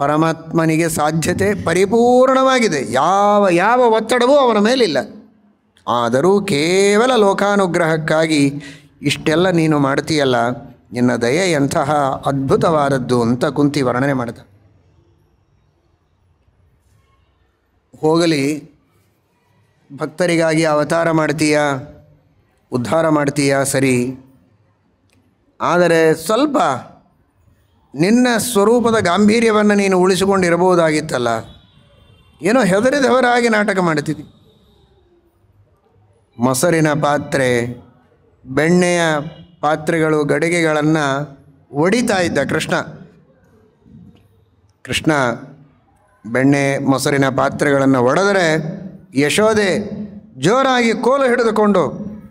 ಪರಮಾತ್ಮನಿಗೆ ಸಾಧ್ಯತೆ ಪರಿಪೂರ್ಣವಾಗಿದೆ ಯಾವ ಯಾವ ಒತ್ತಡವೂ ಅವನ ಮೇಲಿಲ್ಲ ಆದರೂ ಕೇವಲ ಲೋಕಾನುಗ್ರಹಕ್ಕಾಗಿ ಇಷ್ಟೆಲ್ಲ ನೀನು ಮಾಡ್ತೀಯಲ್ಲ ನಿನ್ನ ದಯೆ ಎಂತಹ ಅದ್ಭುತವಾದದ್ದು ಅಂತ ಕುಂತಿ ವರ್ಣನೆ ಮಾಡಿದ ಹೋಗಲಿ ಭಕ್ತರಿಗಾಗಿ ಅವತಾರ ಮಾಡ್ತೀಯಾ ಉದ್ಧಾರ ಮಾಡ್ತೀಯಾ ಸರಿ ಆದರೆ ಸ್ವಲ್ಪ ನಿನ್ನ ಸ್ವರೂಪದ ಗಾಂಭೀರ್ಯವನ್ನು ನೀನು ಉಳಿಸಿಕೊಂಡಿರಬಹುದಾಗಿತ್ತಲ್ಲ ಏನೋ ಹೆದರಿದವರಾಗಿ ನಾಟಕ ಮಾಡ್ತಿದ್ದಿ ಮೊಸರಿನ ಪಾತ್ರೆ ಬೆಣ್ಣೆಯ ಪಾತ್ರೆಗಳು ಗಡಿಗೆಗಳನ್ನು ಒಡಿತಾ ಇದ್ದ ಕೃಷ್ಣ ಕೃಷ್ಣ ಬೆಣ್ಣೆ ಮೊಸರಿನ ಪಾತ್ರೆಗಳನ್ನು ಒಡೆದರೆ ಯಶೋದೆ ಜೋರಾಗಿ ಕೋಲು ಹಿಡಿದುಕೊಂಡು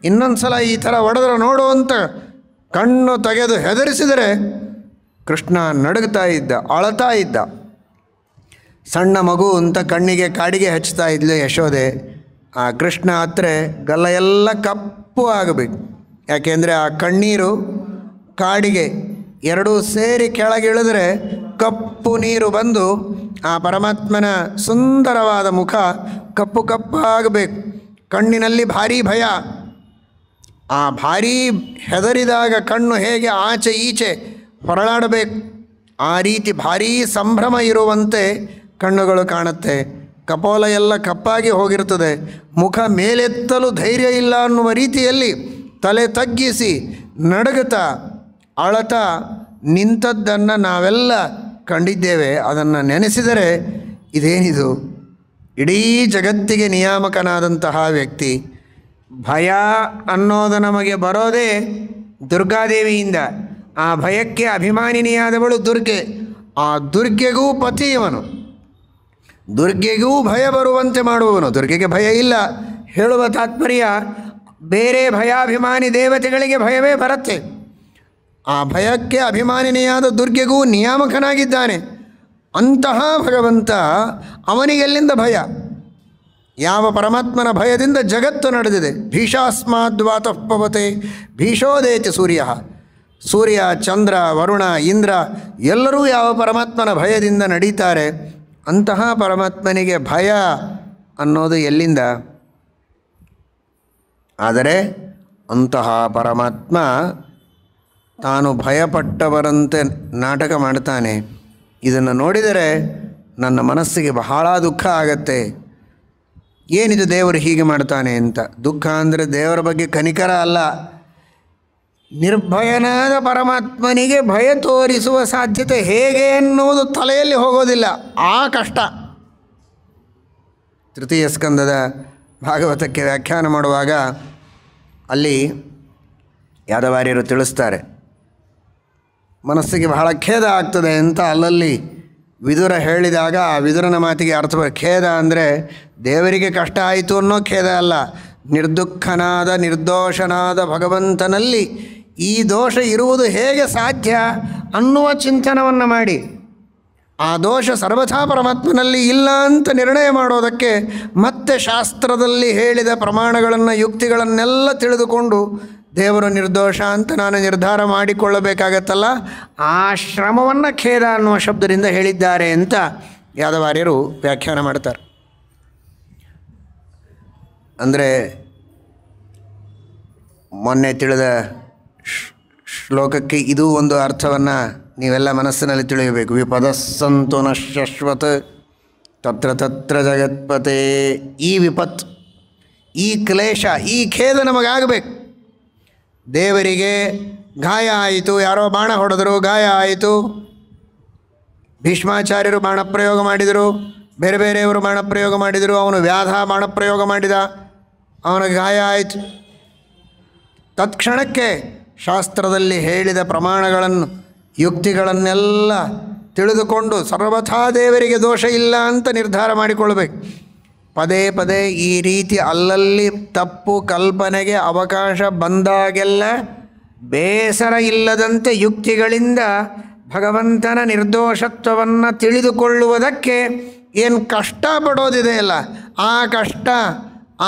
ಇನ್ನೊಂದು ಸಲ ಈ ಥರ ಒಡೆದ್ರೆ ನೋಡು ಅಂತ ಕಣ್ಣು ತೆಗೆದು ಹೆದರಿಸಿದರೆ ಕೃಷ್ಣ ನಡುಗ್ತಾ ಇದ್ದ ಅಳತಾ ಇದ್ದ ಸಣ್ಣ ಮಗು ಅಂತ ಕಣ್ಣಿಗೆ ಕಾಡಿಗೆ ಹಚ್ತಾ ಇದ್ಲು ಯಶೋದೆ ಆ ಕೃಷ್ಣ ಹತ್ರ ಗಲ್ಲ ಎಲ್ಲ ಕಪ್ಪು ಆಗಬೇಕು ಯಾಕೆಂದರೆ ಆ ಕಣ್ಣೀರು ಕಾಡಿಗೆ ಎರಡೂ ಸೇರಿ ಕೆಳಗಿಳಿದ್ರೆ ಕಪ್ಪು ನೀರು ಬಂದು ಆ ಪರಮಾತ್ಮನ ಸುಂದರವಾದ ಮುಖ ಕಪ್ಪು ಕಪ್ಪಾಗಬೇಕು ಕಣ್ಣಿನಲ್ಲಿ ಭಾರೀ ಭಯ ಆ ಭಾರೀ ಹೆದರಿದಾಗ ಕಣ್ಣು ಹೇಗೆ ಆಚೆ ಈಚೆ ಹೊರಳಾಡಬೇಕು ಆ ರೀತಿ ಭಾರೀ ಸಂಭ್ರಮ ಇರುವಂತೆ ಕಣ್ಣುಗಳು ಕಾಣುತ್ತೆ ಕಪೋಲ ಎಲ್ಲ ಕಪ್ಪಾಗಿ ಹೋಗಿರ್ತದೆ ಮುಖ ಮೇಲೆತ್ತಲು ಧೈರ್ಯ ಇಲ್ಲ ಅನ್ನುವ ರೀತಿಯಲ್ಲಿ ತಲೆ ತಗ್ಗಿಸಿ ನಡುಗತ ಅಳತಾ ನಿಂತದ್ದನ್ನು ನಾವೆಲ್ಲ ಕಂಡಿದ್ದೇವೆ ಅದನ್ನು ನೆನೆಸಿದರೆ ಇದೇನಿದು ಇಡೀ ಜಗತ್ತಿಗೆ ನಿಯಾಮಕನಾದಂತಹ ವ್ಯಕ್ತಿ ಭಯ ಅನ್ನೋದು ನಮಗೆ ಬರೋದೇ ದುರ್ಗಾದೇವಿಯಿಂದ ಆ ಭಯಕ್ಕೆ ಅಭಿಮಾನಿನಿಯಾದವಳು ದುರ್ಗೆ ಆ ದುರ್ಗೆಗೂ ಪತಿಯವನು ದುರ್ಗೆಗೂ ಭಯ ಬರುವಂತೆ ಮಾಡುವವನು ದುರ್ಗೆಗೆ ಭಯ ಇಲ್ಲ ಹೇಳುವ ತಾತ್ಪರ್ಯ ಬೇರೆ ಭಯಾಭಿಮಾನಿ ದೇವತೆಗಳಿಗೆ ಭಯವೇ ಬರತ್ತೆ ಆ ಭಯಕ್ಕೆ ಅಭಿಮಾನಿನಿಯಾದ ದುರ್ಗೆಗೂ ನಿಯಾಮಕನಾಗಿದ್ದಾನೆ ಅಂತಹ ಭಗವಂತ ಅವನಿಗೆಲ್ಲಿಂದ ಭಯ ಯಾವ ಪರಮಾತ್ಮನ ಭಯದಿಂದ ಜಗತ್ತು ನಡೆದಿದೆ ಭೀಷಾಸ್ಮಾದ್ವಾತಃಪವತೆ ಭೀಷೋದೇತಿ ಸೂರ್ಯ ಸೂರ್ಯ ಚಂದ್ರ ವರುಣ ಇಂದ್ರ ಎಲ್ಲರೂ ಯಾವ ಪರಮಾತ್ಮನ ಭಯದಿಂದ ನಡೀತಾರೆ ಅಂತಹ ಪರಮಾತ್ಮನಿಗೆ ಭಯ ಅನ್ನೋದು ಎಲ್ಲಿಂದ ಆದರೆ ಅಂತಹ ಪರಮಾತ್ಮ ತಾನು ಭಯಪಟ್ಟವರಂತೆ ನಾಟಕ ಮಾಡ್ತಾನೆ ಇದನ್ನು ನೋಡಿದರೆ ನನ್ನ ಮನಸ್ಸಿಗೆ ಬಹಳ ದುಃಖ ಆಗತ್ತೆ ಏನಿದು ದೇವರು ಹೀಗೆ ಮಾಡ್ತಾನೆ ಅಂತ ದುಃಖ ಅಂದರೆ ದೇವರ ಬಗ್ಗೆ ಕನಿಕರ ಅಲ್ಲ ನಿರ್ಭಯನಾದ ಪರಮಾತ್ಮನಿಗೆ ಭಯ ತೋರಿಸುವ ಸಾಧ್ಯತೆ ಹೇಗೆ ಎನ್ನುವುದು ತಲೆಯಲ್ಲಿ ಹೋಗೋದಿಲ್ಲ ಆ ಕಷ್ಟ ತೃತೀಯ ಸ್ಕಂದದ ಭಾಗವತಕ್ಕೆ ವ್ಯಾಖ್ಯಾನ ಮಾಡುವಾಗ ಅಲ್ಲಿ ಯಾದವಾರ್ಯರು ತಿಳಿಸ್ತಾರೆ ಮನಸ್ಸಿಗೆ ಬಹಳ ಖೇದ ಆಗ್ತದೆ ಅಂತ ಅಲ್ಲಲ್ಲಿ ವಿದುರ ಹೇಳಿದಾಗ ಆ ವಿದುರನ ಮಾತಿಗೆ ಅರ್ಥ ಖೇದ ಅಂದರೆ ದೇವರಿಗೆ ಕಷ್ಟ ಆಯಿತು ಅನ್ನೋ ಖೇದ ಅಲ್ಲ ನಿರ್ದುಃಖನಾದ ನಿರ್ದೋಷನಾದ ಭಗವಂತನಲ್ಲಿ ಈ ದೋಷ ಇರುವುದು ಹೇಗೆ ಸಾಧ್ಯ ಅನ್ನುವ ಚಿಂತನವನ್ನು ಮಾಡಿ ಆ ದೋಷ ಸರ್ವಥಾ ಪರಮಾತ್ಮನಲ್ಲಿ ಇಲ್ಲ ಅಂತ ನಿರ್ಣಯ ಮಾಡೋದಕ್ಕೆ ಮತ್ತೆ ಶಾಸ್ತ್ರದಲ್ಲಿ ಹೇಳಿದ ಪ್ರಮಾಣಗಳನ್ನು ಯುಕ್ತಿಗಳನ್ನೆಲ್ಲ ತಿಳಿದುಕೊಂಡು ದೇವರು ನಿರ್ದೋಷ ಅಂತ ನಾನು ನಿರ್ಧಾರ ಮಾಡಿಕೊಳ್ಳಬೇಕಾಗತ್ತಲ್ಲ ಆ ಶ್ರಮವನ್ನು ಖೇದ ಅನ್ನುವ ಶಬ್ದದಿಂದ ಹೇಳಿದ್ದಾರೆ ಅಂತ ಯಾದವಾರ್ಯರು ವ್ಯಾಖ್ಯಾನ ಮಾಡ್ತಾರೆ ಅಂದರೆ ಮೊನ್ನೆ ತಿಳಿದ ಶ್ಲೋಕಕ್ಕೆ ಇದು ಒಂದು ಅರ್ಥವನ್ನು ನೀವೆಲ್ಲ ಮನಸ್ಸಿನಲ್ಲಿ ತಿಳಿಯಬೇಕು ವಿಪದಸ್ಸಂತು ನಶ್ವತ್ ತತ್ರ ತತ್ರ ಜಗತ್ಪತೆ ಈ ವಿಪತ್ ಈ ಕ್ಲೇಶ ಈ ಖೇದ ನಮಗಾಗಬೇಕು ದೇವರಿಗೆ ಗಾಯ ಆಯಿತು ಯಾರೋ ಬಾಣ ಹೊಡೆದರು ಗಾಯ ಆಯಿತು ಭೀಷ್ಮಾಚಾರ್ಯರು ಬಾಣ ಪ್ರಯೋಗ ಮಾಡಿದರು ಬೇರೆ ಬೇರೆಯವರು ಬಾಣ ಪ್ರಯೋಗ ಮಾಡಿದರು ಅವನು ವ್ಯಾಧ ಬಾಣ ಪ್ರಯೋಗ ಮಾಡಿದ ಅವನಿಗೆ ಗಾಯ ಆಯಿತು ತತ್ಕ್ಷಣಕ್ಕೆ ಶಾಸ್ತ್ರದಲ್ಲಿ ಹೇಳಿದ ಪ್ರಮಾಣಗಳನ್ನು ಯುಕ್ತಿಗಳನ್ನೆಲ್ಲ ತಿಳಿದುಕೊಂಡು ಸರ್ವಥಾ ದೇವರಿಗೆ ದೋಷ ಇಲ್ಲ ಅಂತ ನಿರ್ಧಾರ ಮಾಡಿಕೊಳ್ಬೇಕು ಪದೇ ಪದೇ ಈ ರೀತಿ ಅಲ್ಲಲ್ಲಿ ತಪ್ಪು ಕಲ್ಪನೆಗೆ ಅವಕಾಶ ಬಂದಾಗೆಲ್ಲ ಬೇಸರ ಇಲ್ಲದಂತೆ ಯುಕ್ತಿಗಳಿಂದ ಭಗವಂತನ ನಿರ್ದೋಷತ್ವವನ್ನು ತಿಳಿದುಕೊಳ್ಳುವುದಕ್ಕೆ ಏನು ಕಷ್ಟ ಪಡೋದಿದೆಯಲ್ಲ ಆ ಕಷ್ಟ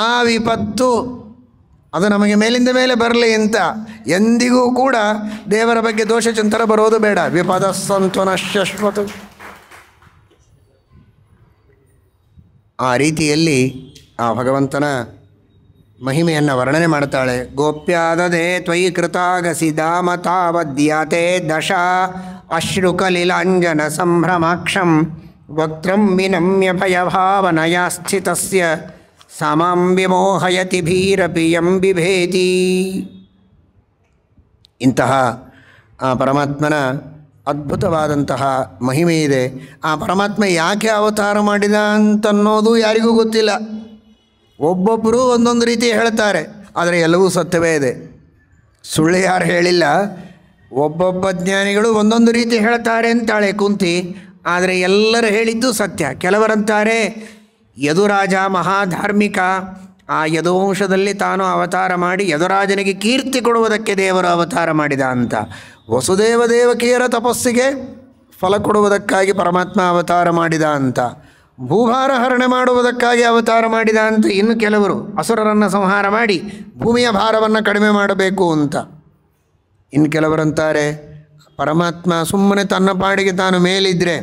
ಆ ವಿಪತ್ತು ಅದು ನಮಗೆ ಮೇಲಿಂದ ಮೇಲೆ ಬರಲಿ ಅಂತ ಎಂದಿಗೂ ಕೂಡ ದೇವರ ಬಗ್ಗೆ ದೋಷ ಚಿಂತನೆ ಬರೋದು ಬೇಡ ವಿಪದ ಸಂತ್ವನ ಆ ರೀತಿಯಲ್ಲಿ ಆ ಭಗವಂತನ ಮಹಿಮೆಯನ್ನು ವರ್ಣನೆ ಮಾಡ್ತಾಳೆ ಗೋಪ್ಯಾದದೆ ತ್ವಯಿ ಕೃತಾಗಸಿ ದಾಮ ತಾವದ್ಯತೆ ದಶ ಅಶ್ರುಕಲಿಲಾಂಜನ ಸಂಭ್ರಮಾಕ್ಷಂ ವಕ್ತಂ ವಿನಮ್ಯ ಭಯಭಾವನಯ ಸ್ಥಿತಸ್ಯ ಸಮಂ ವಿಮೋಹಯತಿ ಭೀರಪಿ ಯಂ ಬಿಭೇದಿ ಇಂತಹ ಆ ಪರಮಾತ್ಮನ ಅದ್ಭುತವಾದಂತಹ ಮಹಿಮೆ ಇದೆ ಆ ಪರಮಾತ್ಮ ಯಾಕೆ ಅವತಾರ ಮಾಡಿದ ಅಂತನ್ನೋದು ಯಾರಿಗೂ ಗೊತ್ತಿಲ್ಲ ಒಬ್ಬೊಬ್ಬರು ಒಂದೊಂದು ರೀತಿ ಹೇಳ್ತಾರೆ ಆದರೆ ಎಲ್ಲವೂ ಸತ್ಯವೇ ಇದೆ ಸುಳ್ಳು ಯಾರು ಹೇಳಿಲ್ಲ ಒಬ್ಬೊಬ್ಬ ಜ್ಞಾನಿಗಳು ಒಂದೊಂದು ರೀತಿ ಹೇಳ್ತಾರೆ ಅಂತಾಳೆ ಕುಂತಿ ಆದರೆ ಎಲ್ಲರೂ ಹೇಳಿದ್ದು ಸತ್ಯ ಕೆಲವರಂತಾರೆ ಯದುರಾಜ ಮಹಾಧಾರ್ಮಿಕ ಆ ಯದುವಂಶದಲ್ಲಿ ತಾನು ಅವತಾರ ಮಾಡಿ ಯದುರಾಜನಿಗೆ ಕೀರ್ತಿ ಕೊಡುವುದಕ್ಕೆ ದೇವರು ಅವತಾರ ಮಾಡಿದ ಅಂತ ವಸುದೇವ ದೇವಕಿಯರ ತಪಸ್ಸಿಗೆ ಫಲ ಕೊಡುವುದಕ್ಕಾಗಿ ಪರಮಾತ್ಮ ಅವತಾರ ಮಾಡಿದ ಅಂತ ಭೂಭಾರ ಹರಣೆ ಮಾಡುವುದಕ್ಕಾಗಿ ಅವತಾರ ಮಾಡಿದ ಅಂತ ಇನ್ನು ಕೆಲವರು ಅಸುರರನ್ನು ಸಂಹಾರ ಮಾಡಿ ಭೂಮಿಯ ಭಾರವನ್ನು ಕಡಿಮೆ ಮಾಡಬೇಕು ಅಂತ ಇನ್ನು ಕೆಲವರಂತಾರೆ ಪರಮಾತ್ಮ ಸುಮ್ಮನೆ ತನ್ನ ಪಾಡಿಗೆ ತಾನು ಮೇಲಿದ್ದರೆ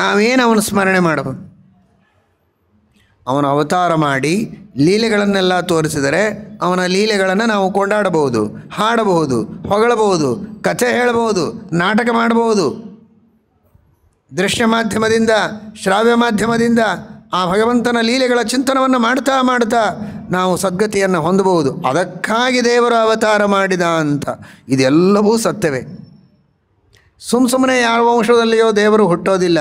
ನಾವೇನು ಅವನು ಸ್ಮರಣೆ ಮಾಡಬೇಕು ಅವನು ಅವತಾರ ಮಾಡಿ ಲೀಲೆಗಳನ್ನೆಲ್ಲ ತೋರಿಸಿದರೆ ಅವನ ಲೀಲೆಗಳನ್ನು ನಾವು ಕೊಂಡಾಡಬಹುದು ಹಾಡಬಹುದು ಹೊಗಳಬಹುದು ಕಥೆ ಹೇಳಬಹುದು ನಾಟಕ ಮಾಡಬಹುದು ದೃಶ್ಯ ಮಾಧ್ಯಮದಿಂದ ಶ್ರಾವ್ಯ ಮಾಧ್ಯಮದಿಂದ ಆ ಭಗವಂತನ ಲೀಲೆಗಳ ಚಿಂತನವನ್ನು ಮಾಡ್ತಾ ಮಾಡ್ತಾ ನಾವು ಸದ್ಗತಿಯನ್ನು ಹೊಂದಬಹುದು ಅದಕ್ಕಾಗಿ ದೇವರು ಅವತಾರ ಮಾಡಿದ ಅಂತ ಇದೆಲ್ಲವೂ ಸತ್ಯವೇ ಸುಮ್ಮ ಸುಮ್ಮನೆ ಯಾವ ವಂಶದಲ್ಲಿಯೋ ದೇವರು ಹುಟ್ಟೋದಿಲ್ಲ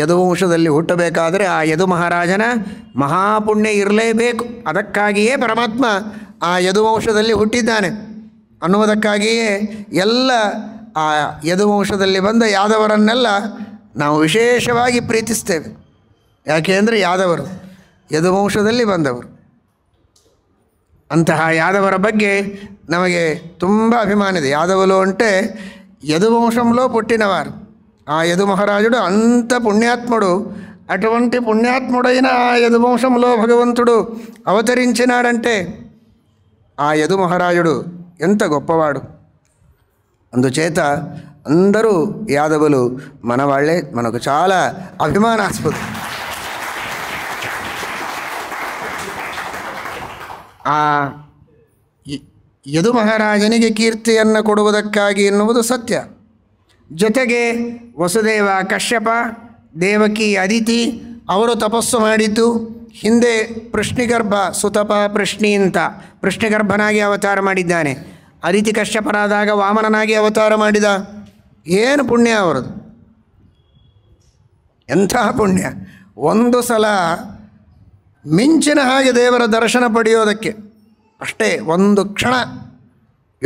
ಯದುವಂಶದಲ್ಲಿ ಹುಟ್ಟಬೇಕಾದರೆ ಆ ಯದು ಮಹಾರಾಜನ ಮಹಾಪುಣ್ಯ ಇರಲೇಬೇಕು ಅದಕ್ಕಾಗಿಯೇ ಪರಮಾತ್ಮ ಆ ಯದುವಂಶದಲ್ಲಿ ಹುಟ್ಟಿದ್ದಾನೆ ಅನ್ನುವುದಕ್ಕಾಗಿಯೇ ಎಲ್ಲ ಆ ಯದುವಂಶದಲ್ಲಿ ಬಂದ ಯಾದವರನ್ನೆಲ್ಲ ನಾವು ವಿಶೇಷವಾಗಿ ಪ್ರೀತಿಸ್ತೇವೆ ಯಾಕೆ ಅಂದರೆ ಯಾದವರು ಯದುವಂಶದಲ್ಲಿ ಬಂದವರು ಅಂತಹ ಯಾದವರ ಬಗ್ಗೆ ನಮಗೆ ತುಂಬ ಅಭಿಮಾನ ಇದೆ ಯಾದವಲು ಅಂಟೆ యదువంశంలో పుట్టినవారు ఆ యదు మహారాజుడు అంత పుణ్యాత్ముడు అటువంటి పుణ్యాత్ముడైన ఆ యదువంశంలో భగవంతుడు అవతరించినాడంటే ఆ యదు మహారాజుడు ఎంత గొప్పవాడు అందుచేత అందరూ యాదవులు మన వాళ్ళే మనకు చాలా అభిమానాస్పదం ఆ ಯದು ಮಹಾರಾಜನಿಗೆ ಕೀರ್ತಿಯನ್ನು ಕೊಡುವುದಕ್ಕಾಗಿ ಎನ್ನುವುದು ಸತ್ಯ ಜೊತೆಗೆ ವಸುದೇವ ಕಶ್ಯಪ ದೇವಕಿ ಅದಿತಿ ಅವರು ತಪಸ್ಸು ಮಾಡಿತು ಹಿಂದೆ ಪೃಷ್ಣಿಗರ್ಭ ಸುತಪ ಪೃಷ್ಣಿ ಅಂತ ಪೃಷ್ಣಿಗರ್ಭನಾಗಿ ಅವತಾರ ಮಾಡಿದ್ದಾನೆ ಅದಿತಿ ಕಶ್ಯಪನಾದಾಗ ವಾಮನನಾಗಿ ಅವತಾರ ಮಾಡಿದ ಏನು ಪುಣ್ಯ ಅವರದು ಎಂತಹ ಪುಣ್ಯ ಒಂದು ಸಲ ಮಿಂಚಿನ ಹಾಗೆ ದೇವರ ದರ್ಶನ ಪಡೆಯೋದಕ್ಕೆ ಅಷ್ಟೇ ಒಂದು ಕ್ಷಣ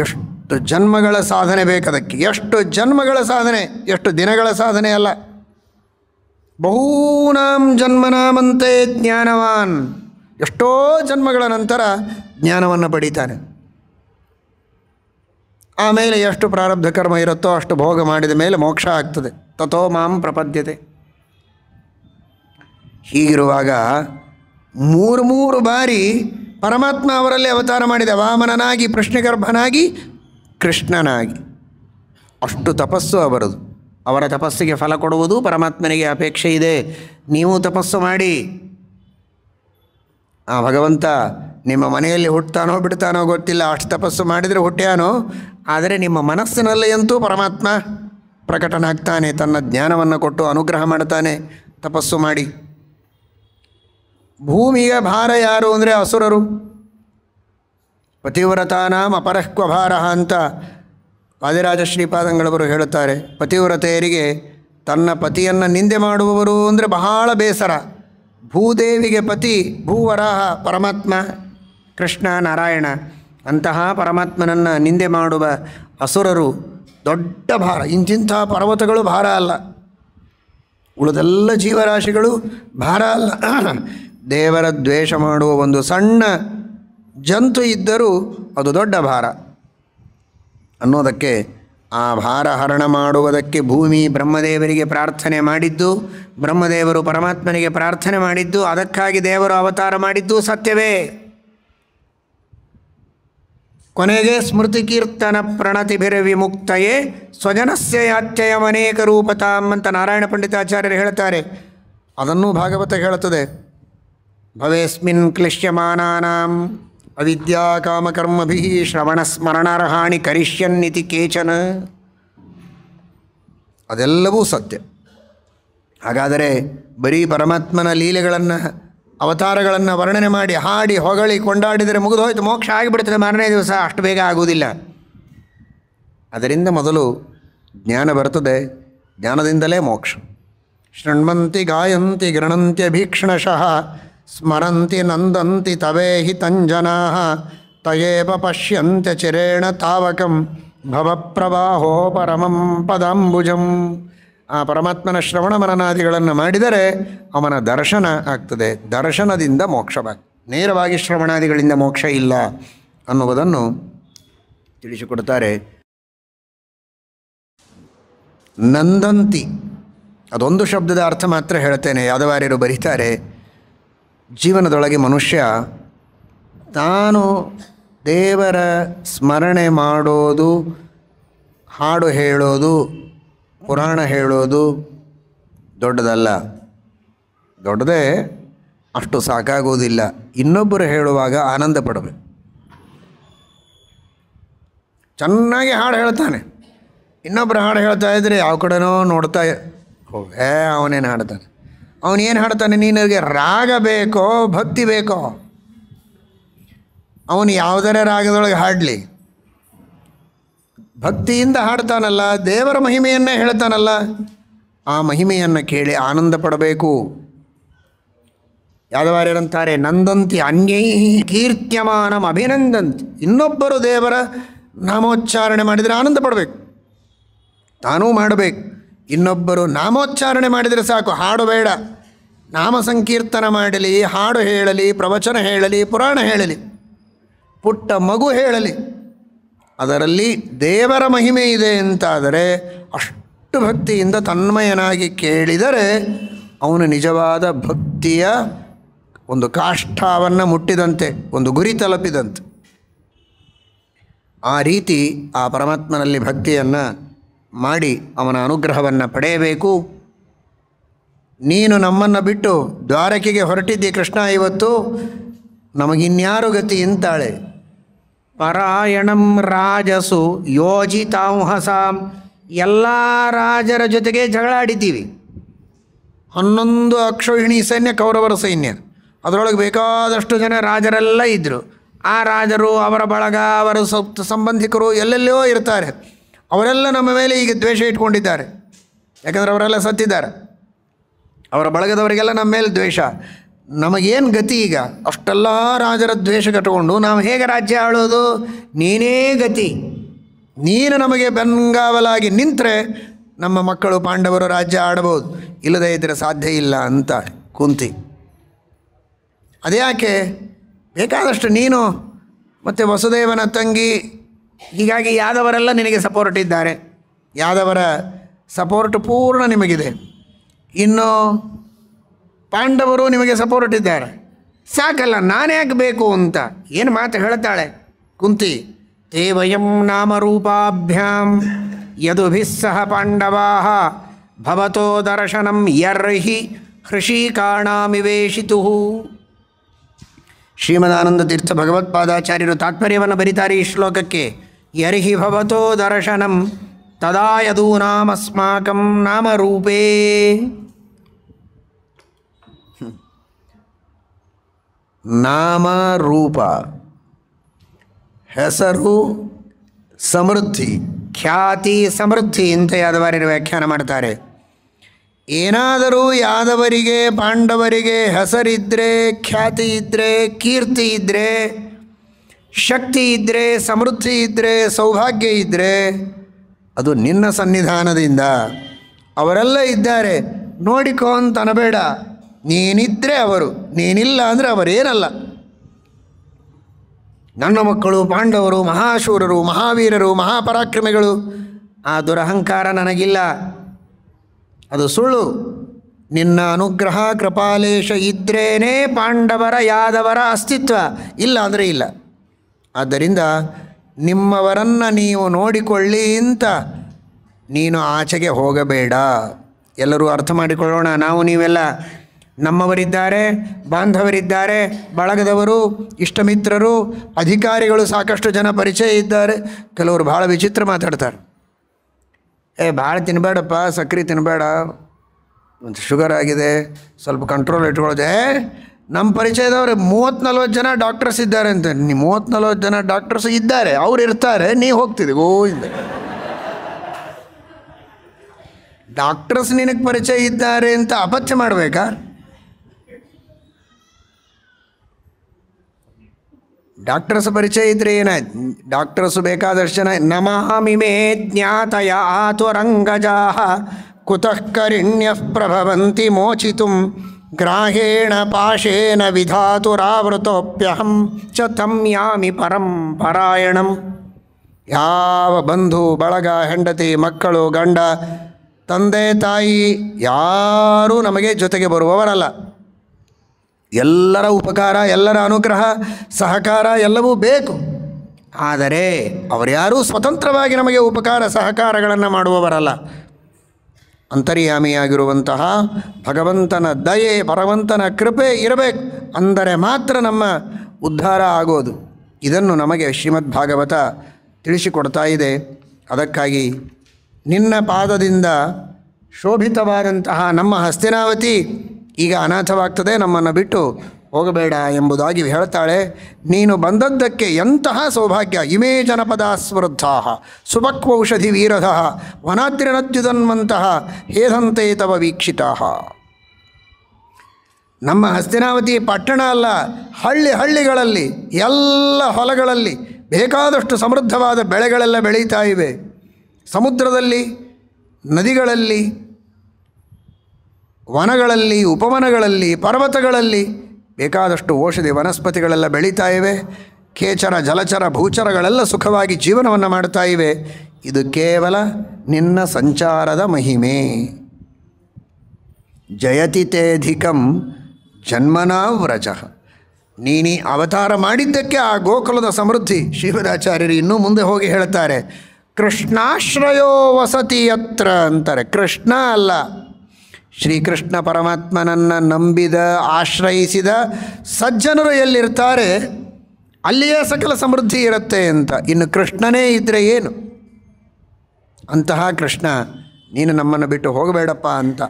ಎಷ್ಟು ಜನ್ಮಗಳ ಸಾಧನೆ ಬೇಕದಕ್ಕೆ ಎಷ್ಟು ಜನ್ಮಗಳ ಸಾಧನೆ ಎಷ್ಟು ದಿನಗಳ ಸಾಧನೆ ಅಲ್ಲ ಬಹೂನಾಂ ಜನ್ಮನಾಮಂತೆ ಜ್ಞಾನವಾನ್ ಎಷ್ಟೋ ಜನ್ಮಗಳ ನಂತರ ಜ್ಞಾನವನ್ನು ಪಡೀತಾನೆ ಆಮೇಲೆ ಎಷ್ಟು ಪ್ರಾರಬ್ಧ ಕರ್ಮ ಇರುತ್ತೋ ಅಷ್ಟು ಭೋಗ ಮಾಡಿದ ಮೇಲೆ ಮೋಕ್ಷ ಆಗ್ತದೆ ತಥೋ ಮಾಂ ಪ್ರಪದ್ಯತೆ ಹೀಗಿರುವಾಗ ಮೂರು ಮೂರು ಬಾರಿ ಪರಮಾತ್ಮ ಅವರಲ್ಲಿ ಅವತಾರ ಮಾಡಿದ ವಾಮನನಾಗಿ ಪ್ರಶ್ನೆಗರ್ಭನಾಗಿ ಕೃಷ್ಣನಾಗಿ ಅಷ್ಟು ತಪಸ್ಸು ಅವರದು ಅವರ ತಪಸ್ಸಿಗೆ ಫಲ ಕೊಡುವುದು ಪರಮಾತ್ಮನಿಗೆ ಅಪೇಕ್ಷೆ ಇದೆ ನೀವು ತಪಸ್ಸು ಮಾಡಿ ಆ ಭಗವಂತ ನಿಮ್ಮ ಮನೆಯಲ್ಲಿ ಹುಟ್ಟುತ್ತಾನೋ ಬಿಡ್ತಾನೋ ಗೊತ್ತಿಲ್ಲ ಅಷ್ಟು ತಪಸ್ಸು ಮಾಡಿದರೆ ಹುಟ್ಟ್ಯಾನೋ ಆದರೆ ನಿಮ್ಮ ಮನಸ್ಸಿನಲ್ಲಿ ಅಂತೂ ಪರಮಾತ್ಮ ಪ್ರಕಟನಾಗ್ತಾನೆ ತನ್ನ ಜ್ಞಾನವನ್ನು ಕೊಟ್ಟು ಅನುಗ್ರಹ ಮಾಡ್ತಾನೆ ತಪಸ್ಸು ಮಾಡಿ ಭೂಮಿಯ ಭಾರ ಯಾರು ಅಂದರೆ ಅಸುರರು ಪತಿವ್ರತಾನಾಂ ಅಪರಹ್ವ ಭಾರ ಅಂತ ವಾದಿರಾಜ ಶ್ರೀಪಾದಂಗಳವರು ಹೇಳುತ್ತಾರೆ ಪತಿವ್ರತೆಯರಿಗೆ ತನ್ನ ಪತಿಯನ್ನು ನಿಂದೆ ಮಾಡುವವರು ಅಂದರೆ ಬಹಳ ಬೇಸರ ಭೂದೇವಿಗೆ ಪತಿ ಭೂವರಾಹ ಪರಮಾತ್ಮ ಕೃಷ್ಣ ನಾರಾಯಣ ಅಂತಹ ಪರಮಾತ್ಮನನ್ನು ನಿಂದೆ ಮಾಡುವ ಅಸುರರು ದೊಡ್ಡ ಭಾರ ಇಂತಿಂಥ ಪರ್ವತಗಳು ಭಾರ ಅಲ್ಲ ಉಳಿದೆಲ್ಲ ಜೀವರಾಶಿಗಳು ಭಾರ ಅಲ್ಲ ದೇವರ ದ್ವೇಷ ಮಾಡುವ ಒಂದು ಸಣ್ಣ ಜಂತು ಇದ್ದರೂ ಅದು ದೊಡ್ಡ ಭಾರ ಅನ್ನೋದಕ್ಕೆ ಆ ಭಾರ ಹರಣ ಮಾಡುವುದಕ್ಕೆ ಭೂಮಿ ಬ್ರಹ್ಮದೇವರಿಗೆ ಪ್ರಾರ್ಥನೆ ಮಾಡಿದ್ದು ಬ್ರಹ್ಮದೇವರು ಪರಮಾತ್ಮನಿಗೆ ಪ್ರಾರ್ಥನೆ ಮಾಡಿದ್ದು ಅದಕ್ಕಾಗಿ ದೇವರು ಅವತಾರ ಮಾಡಿದ್ದು ಸತ್ಯವೇ ಕೊನೆಗೆ ಸ್ಮೃತಿ ಕೀರ್ತನ ಪ್ರಣತಿಭಿರ ಮುಕ್ತಯೇ ಸ್ವಜನಸ್ಯ ಅನೇಕ ರೂಪತಾಂ ಅಂತ ನಾರಾಯಣ ಪಂಡಿತಾಚಾರ್ಯರು ಹೇಳ್ತಾರೆ ಅದನ್ನೂ ಭಾಗವತ ಹೇಳುತ್ತದೆ ಭವೇಸ್ಮಿನ್ ಕ್ಲಿಶ್ಯಮಾನಾನಾಂ ಅವಿದ್ಯಾಕಾಮಕರ್ಮಭಿಃ ಶ್ರವಣಸ್ಮರಣಾರ್ಹಾಣಿ ಕರಿಷ್ಯನ್ನಿತಿ ಕೇಚನ ಅದೆಲ್ಲವೂ ಸತ್ಯ ಹಾಗಾದರೆ ಬರೀ ಪರಮಾತ್ಮನ ಲೀಲೆಗಳನ್ನು ಅವತಾರಗಳನ್ನು ವರ್ಣನೆ ಮಾಡಿ ಹಾಡಿ ಹೊಗಳಿ ಕೊಂಡಾಡಿದರೆ ಮುಗಿದು ಹೋಯಿತು ಮೋಕ್ಷ ಆಗಿಬಿಡ್ತದೆ ಮಾರನೇ ದಿವಸ ಅಷ್ಟು ಬೇಗ ಆಗುವುದಿಲ್ಲ ಅದರಿಂದ ಮೊದಲು ಜ್ಞಾನ ಬರ್ತದೆ ಜ್ಞಾನದಿಂದಲೇ ಮೋಕ್ಷ ಶೃಣ್ವಂತಿ ಗಾಯಂತಿ ಗೃಣಂತಿ ಭೀಕ್ಷಣಶಃ ಸ್ಮರಂತಿ ನಂದಂತಿ ತವೇ ಹಿ ತಂಜನಾ ತಯೇವ ಪಶ್ಯಂತ್ಯ ಚಿರೇಣ ತಾವಕಂ ಭವಪ್ರವಾಹೋ ಪರಮಂ ಪದಾಂಬುಜಂ ಆ ಪರಮಾತ್ಮನ ಶ್ರವಣ ಮನನಾದಿಗಳನ್ನು ಮಾಡಿದರೆ ಅವನ ದರ್ಶನ ಆಗ್ತದೆ ದರ್ಶನದಿಂದ ಮೋಕ್ಷವಾಗ ನೇರವಾಗಿ ಶ್ರವಣಾದಿಗಳಿಂದ ಮೋಕ್ಷ ಇಲ್ಲ ಅನ್ನುವುದನ್ನು ತಿಳಿಸಿಕೊಡ್ತಾರೆ ನಂದಂತಿ ಅದೊಂದು ಶಬ್ದದ ಅರ್ಥ ಮಾತ್ರ ಹೇಳ್ತೇನೆ ಯಾದವಾರ್ಯರು ಬರೀತಾರೆ ಜೀವನದೊಳಗೆ ಮನುಷ್ಯ ತಾನು ದೇವರ ಸ್ಮರಣೆ ಮಾಡೋದು ಹಾಡು ಹೇಳೋದು ಪುರಾಣ ಹೇಳೋದು ದೊಡ್ಡದಲ್ಲ ದೊಡ್ಡದೇ ಅಷ್ಟು ಸಾಕಾಗೋದಿಲ್ಲ ಇನ್ನೊಬ್ಬರು ಹೇಳುವಾಗ ಆನಂದ ಪಡಬೇಕು ಚೆನ್ನಾಗಿ ಹಾಡು ಹೇಳ್ತಾನೆ ಇನ್ನೊಬ್ಬರು ಹಾಡು ಹೇಳ್ತಾ ಇದ್ರೆ ಯಾವ ಕಡೆನೋ ನೋಡ್ತಾ ಹೋಗ ಅವನೇನು ಹಾಡ್ತಾನೆ ಅವನೇನು ಹಾಡ್ತಾನೆ ನಿನಗೆ ರಾಗ ಬೇಕೋ ಭಕ್ತಿ ಬೇಕೋ ಅವನು ಯಾವುದರ ರಾಗದೊಳಗೆ ಹಾಡಲಿ ಭಕ್ತಿಯಿಂದ ಹಾಡ್ತಾನಲ್ಲ ದೇವರ ಮಹಿಮೆಯನ್ನೇ ಹೇಳ್ತಾನಲ್ಲ ಆ ಮಹಿಮೆಯನ್ನು ಕೇಳಿ ಆನಂದ ಪಡಬೇಕು ಯಾದವಾರ್ಯರಂತಾರೆ ನಂದಂತಿ ಅನ್ಯೈ ಕೀರ್ತ್ಯಮಾನಂ ಅಭಿನಂದಂತಿ ಇನ್ನೊಬ್ಬರು ದೇವರ ನಾಮೋಚ್ಚಾರಣೆ ಮಾಡಿದರೆ ಆನಂದ ಪಡಬೇಕು ತಾನೂ ಮಾಡಬೇಕು ಇನ್ನೊಬ್ಬರು ನಾಮೋಚ್ಚಾರಣೆ ಮಾಡಿದರೆ ಸಾಕು ಹಾಡು ಬೇಡ ನಾಮ ಸಂಕೀರ್ತನ ಮಾಡಲಿ ಹಾಡು ಹೇಳಲಿ ಪ್ರವಚನ ಹೇಳಲಿ ಪುರಾಣ ಹೇಳಲಿ ಪುಟ್ಟ ಮಗು ಹೇಳಲಿ ಅದರಲ್ಲಿ ದೇವರ ಮಹಿಮೆ ಇದೆ ಅಂತಾದರೆ ಅಷ್ಟು ಭಕ್ತಿಯಿಂದ ತನ್ಮಯನಾಗಿ ಕೇಳಿದರೆ ಅವನು ನಿಜವಾದ ಭಕ್ತಿಯ ಒಂದು ಕಾಷ್ಠವನ್ನು ಮುಟ್ಟಿದಂತೆ ಒಂದು ಗುರಿ ತಲುಪಿದಂತೆ ಆ ರೀತಿ ಆ ಪರಮಾತ್ಮನಲ್ಲಿ ಭಕ್ತಿಯನ್ನು ಮಾಡಿ ಅವನ ಅನುಗ್ರಹವನ್ನು ಪಡೆಯಬೇಕು ನೀನು ನಮ್ಮನ್ನು ಬಿಟ್ಟು ದ್ವಾರಕೆಗೆ ಹೊರಟಿದ್ದಿ ಕೃಷ್ಣ ಇವತ್ತು ನಮಗಿನ್ಯಾರು ಗತಿ ಎಂತಾಳೆ ಪರಾಯಣಂ ರಾಜಸು ಯೋಜಿತಾಂಹಸಾಂ ಎಲ್ಲ ರಾಜರ ಜೊತೆಗೆ ಜಗಳಾಡಿದ್ದೀವಿ ಹನ್ನೊಂದು ಅಕ್ಷೋಹಿಣಿ ಸೈನ್ಯ ಕೌರವರ ಸೈನ್ಯ ಅದರೊಳಗೆ ಬೇಕಾದಷ್ಟು ಜನ ರಾಜರೆಲ್ಲ ಇದ್ದರು ಆ ರಾಜರು ಅವರ ಬಳಗ ಅವರ ಸಂಬಂಧಿಕರು ಎಲ್ಲೆಲ್ಲೋ ಇರ್ತಾರೆ ಅವರೆಲ್ಲ ನಮ್ಮ ಮೇಲೆ ಈಗ ದ್ವೇಷ ಇಟ್ಕೊಂಡಿದ್ದಾರೆ ಯಾಕಂದರೆ ಅವರೆಲ್ಲ ಸತ್ತಿದ್ದಾರೆ ಅವರ ಬಳಗದವರಿಗೆಲ್ಲ ನಮ್ಮ ಮೇಲೆ ದ್ವೇಷ ನಮಗೇನು ಗತಿ ಈಗ ಅಷ್ಟೆಲ್ಲ ರಾಜರ ದ್ವೇಷ ಕಟ್ಟಿಕೊಂಡು ನಾವು ಹೇಗೆ ರಾಜ್ಯ ಆಳೋದು ನೀನೇ ಗತಿ ನೀನು ನಮಗೆ ಬೆಂಗಾವಲಾಗಿ ನಿಂತರೆ ನಮ್ಮ ಮಕ್ಕಳು ಪಾಂಡವರು ರಾಜ್ಯ ಆಡಬಹುದು ಇಲ್ಲದೇ ಇದ್ದರೆ ಸಾಧ್ಯ ಇಲ್ಲ ಅಂತ ಕುಂತಿ ಅದ್ಯಾಕೆ ಬೇಕಾದಷ್ಟು ನೀನು ಮತ್ತು ವಸುದೇವನ ತಂಗಿ ಹೀಗಾಗಿ ಯಾದವರೆಲ್ಲ ನಿನಗೆ ಸಪೋರ್ಟ್ ಇದ್ದಾರೆ ಯಾದವರ ಸಪೋರ್ಟ್ ಪೂರ್ಣ ನಿಮಗಿದೆ ಇನ್ನು ಪಾಂಡವರು ನಿಮಗೆ ಸಪೋರ್ಟ್ ಇದ್ದಾರೆ ಸಾಕಲ್ಲ ನಾನೇ ಆಗಬೇಕು ಅಂತ ಏನು ಮಾತು ಹೇಳ್ತಾಳೆ ಕುಂತಿ ತೇ ವಯಂ ನಾಮರೂಪಾಭ್ಯಾಂ ಯದುಭಿಸ್ಸಹ ಪಾಂಡವಾ ಭವತೋ ದರ್ಶನಂ ಯರ್ಹಿ ಹೃಷಿಕಾಣಾಮಿವೇಶಿತು ಶ್ರೀಮದಾನಂದ ತೀರ್ಥ ಭಗವತ್ಪಾದಾಚಾರ್ಯರು ತಾತ್ಪರ್ಯವನ್ನು ಬರೀತಾರೆ ಈ ಶ್ಲೋಕಕ್ಕೆ ಯರ್ಹಿ ಭವತೋ ದರ್ಶನಂ ತದಾ ಯದೂನಾಮಸ್ಮಾಕಂ ನಾಮರೂಪೇ ನಾಮರೂಪ ಹೆಸರು ಸಮೃದ್ಧಿ ಖ್ಯಾತಿ ಸಮೃದ್ಧಿ ಅಂತ ಯಾದವರಿಗೆ ವ್ಯಾಖ್ಯಾನ ಮಾಡ್ತಾರೆ ಏನಾದರೂ ಯಾದವರಿಗೆ ಪಾಂಡವರಿಗೆ ಹೆಸರಿದ್ರೆ ಖ್ಯಾತಿ ಇದ್ದರೆ ಕೀರ್ತಿ ಇದ್ದರೆ ಶಕ್ತಿ ಇದ್ದರೆ ಸಮೃದ್ಧಿ ಇದ್ದರೆ ಸೌಭಾಗ್ಯ ಇದ್ದರೆ ಅದು ನಿನ್ನ ಸನ್ನಿಧಾನದಿಂದ ಅವರೆಲ್ಲ ಇದ್ದಾರೆ ನೋಡಿಕೊ ಅಂತ ಅನಬೇಡ ನೀನಿದ್ದರೆ ಅವರು ನೀನಿಲ್ಲ ಅಂದರೆ ಅವರೇನಲ್ಲ ನನ್ನ ಮಕ್ಕಳು ಪಾಂಡವರು ಮಹಾಶೂರರು ಮಹಾವೀರರು ಮಹಾಪರಾಕ್ರಮಿಗಳು ಆ ದುರಹಂಕಾರ ನನಗಿಲ್ಲ ಅದು ಸುಳ್ಳು ನಿನ್ನ ಅನುಗ್ರಹ ಕೃಪಾಲೇಶ ಇದ್ರೇನೇ ಪಾಂಡವರ ಯಾದವರ ಅಸ್ತಿತ್ವ ಇಲ್ಲ ಅಂದರೆ ಇಲ್ಲ ಆದ್ದರಿಂದ ನಿಮ್ಮವರನ್ನು ನೀವು ನೋಡಿಕೊಳ್ಳಿ ಅಂತ ನೀನು ಆಚೆಗೆ ಹೋಗಬೇಡ ಎಲ್ಲರೂ ಅರ್ಥ ಮಾಡಿಕೊಳ್ಳೋಣ ನಾವು ನೀವೆಲ್ಲ ನಮ್ಮವರಿದ್ದಾರೆ ಬಾಂಧವರಿದ್ದಾರೆ ಬಳಗದವರು ಇಷ್ಟಮಿತ್ರರು ಅಧಿಕಾರಿಗಳು ಸಾಕಷ್ಟು ಜನ ಪರಿಚಯ ಇದ್ದಾರೆ ಕೆಲವರು ಭಾಳ ವಿಚಿತ್ರ ಮಾತಾಡ್ತಾರೆ ಏ ಭಾಳ ತಿನ್ನಬೇಡಪ್ಪ ಸಕ್ರೆ ತಿನ್ನಬೇಡ ಒಂದು ಶುಗರ್ ಆಗಿದೆ ಸ್ವಲ್ಪ ಕಂಟ್ರೋಲ್ ಇಟ್ಕೊಳ್ಳೋದೆ ನಮ್ಮ ಪರಿಚಯದವರು ಮೂವತ್ತು ನಲ್ವತ್ತು ಜನ ಡಾಕ್ಟರ್ಸ್ ಇದ್ದಾರೆ ಅಂತ ನೀವು ಮೂವತ್ತು ನಲ್ವತ್ತು ಜನ ಡಾಕ್ಟರ್ಸ್ ಇದ್ದಾರೆ ಅವ್ರು ಇರ್ತಾರೆ ನೀವು ಓ ಇಂದ ಡಾಕ್ಟರ್ಸ್ ನಿನಗೆ ಪರಿಚಯ ಇದ್ದಾರೆ ಅಂತ ಅಪತ್ಯ ಮಾಡಬೇಕಾ ಡಾಕ್ಟರ್ಸ್ ಪರಿಚಯ ಇದ್ರೆ ಏನಾಯ್ತು ಡಾಕ್ಟರ್ಸ್ ಬೇಕಾದಷ್ಟು ಜನ ನಮಾಮಿಮೇ ಜ್ಞಾತಯ ಆತುರಂಗಜಾ ಕುತಃ ಕರಿಣ್ಯ ಪ್ರಭವಂತಿ ಮೋಚಿತು ಗ್ರಾಹೇಣ ಪಾಶೇನ ವಿಧಾತುರಾವೃತೋಪ್ಯಹಂ ಚ ತಂ ಪರಂ ಪರಾಯಣಂ ಯಾವ ಬಂಧು ಬಳಗ ಹೆಂಡತಿ ಮಕ್ಕಳು ಗಂಡ ತಂದೆ ತಾಯಿ ಯಾರೂ ನಮಗೆ ಜೊತೆಗೆ ಬರುವವರಲ್ಲ ಎಲ್ಲರ ಉಪಕಾರ ಎಲ್ಲರ ಅನುಗ್ರಹ ಸಹಕಾರ ಎಲ್ಲವೂ ಬೇಕು ಆದರೆ ಅವರ್ಯಾರೂ ಸ್ವತಂತ್ರವಾಗಿ ನಮಗೆ ಉಪಕಾರ ಸಹಕಾರಗಳನ್ನು ಮಾಡುವವರಲ್ಲ ಅಂತರ್ಯಾಮಿಯಾಗಿರುವಂತಹ ಭಗವಂತನ ದಯೆ ಭಗವಂತನ ಕೃಪೆ ಇರಬೇಕು ಅಂದರೆ ಮಾತ್ರ ನಮ್ಮ ಉದ್ಧಾರ ಆಗೋದು ಇದನ್ನು ನಮಗೆ ಶ್ರೀಮದ್ ಭಾಗವತ ತಿಳಿಸಿಕೊಡ್ತಾ ಇದೆ ಅದಕ್ಕಾಗಿ ನಿನ್ನ ಪಾದದಿಂದ ಶೋಭಿತವಾದಂತಹ ನಮ್ಮ ಹಸ್ತಿನಾವತಿ ಈಗ ಅನಾಥವಾಗ್ತದೆ ನಮ್ಮನ್ನು ಬಿಟ್ಟು ಹೋಗಬೇಡ ಎಂಬುದಾಗಿ ಹೇಳ್ತಾಳೆ ನೀನು ಬಂದದ್ದಕ್ಕೆ ಎಂತಹ ಸೌಭಾಗ್ಯ ಇಮೇ ಜನಪದ ಸ್ಮೃದ್ಧಾ ಸುಪಕ್ವೌಷಧಿ ವೀರಧ ವನಾದ್ರಿನತ್ಯುದನ್ವಂತಹ ಹೇದಂತೆ ತವ ವೀಕ್ಷಿತಾ ನಮ್ಮ ಹಸ್ತಿನಾವತಿ ಪಟ್ಟಣ ಅಲ್ಲ ಹಳ್ಳಿ ಹಳ್ಳಿಗಳಲ್ಲಿ ಎಲ್ಲ ಹೊಲಗಳಲ್ಲಿ ಬೇಕಾದಷ್ಟು ಸಮೃದ್ಧವಾದ ಬೆಳೆಗಳೆಲ್ಲ ಬೆಳೀತಾ ಇವೆ ಸಮುದ್ರದಲ್ಲಿ ನದಿಗಳಲ್ಲಿ ವನಗಳಲ್ಲಿ ಉಪವನಗಳಲ್ಲಿ ಪರ್ವತಗಳಲ್ಲಿ ಬೇಕಾದಷ್ಟು ಔಷಧಿ ವನಸ್ಪತಿಗಳೆಲ್ಲ ಬೆಳೀತಾ ಇವೆ ಕೇಚರ ಜಲಚರ ಭೂಚರಗಳೆಲ್ಲ ಸುಖವಾಗಿ ಜೀವನವನ್ನು ಮಾಡ್ತಾ ಇವೆ ಇದು ಕೇವಲ ನಿನ್ನ ಸಂಚಾರದ ಮಹಿಮೆ ಜಯತಿ ತೇಧಿಕಂ ಜನ್ಮನಾ ವ್ರಜ ನೀನಿ ಅವತಾರ ಮಾಡಿದ್ದಕ್ಕೆ ಆ ಗೋಕುಲದ ಸಮೃದ್ಧಿ ಶಿವರಾಚಾರ್ಯರು ಇನ್ನೂ ಮುಂದೆ ಹೋಗಿ ಹೇಳ್ತಾರೆ ಕೃಷ್ಣಾಶ್ರಯೋ ವಸತಿ ಅತ್ರ ಅಂತಾರೆ ಕೃಷ್ಣ ಅಲ್ಲ ಶ್ರೀಕೃಷ್ಣ ಪರಮಾತ್ಮನನ್ನು ನಂಬಿದ ಆಶ್ರಯಿಸಿದ ಸಜ್ಜನರು ಎಲ್ಲಿರ್ತಾರೆ ಅಲ್ಲಿಯೇ ಸಕಲ ಸಮೃದ್ಧಿ ಇರುತ್ತೆ ಅಂತ ಇನ್ನು ಕೃಷ್ಣನೇ ಇದ್ದರೆ ಏನು ಅಂತಹ ಕೃಷ್ಣ ನೀನು ನಮ್ಮನ್ನು ಬಿಟ್ಟು ಹೋಗಬೇಡಪ್ಪ ಅಂತ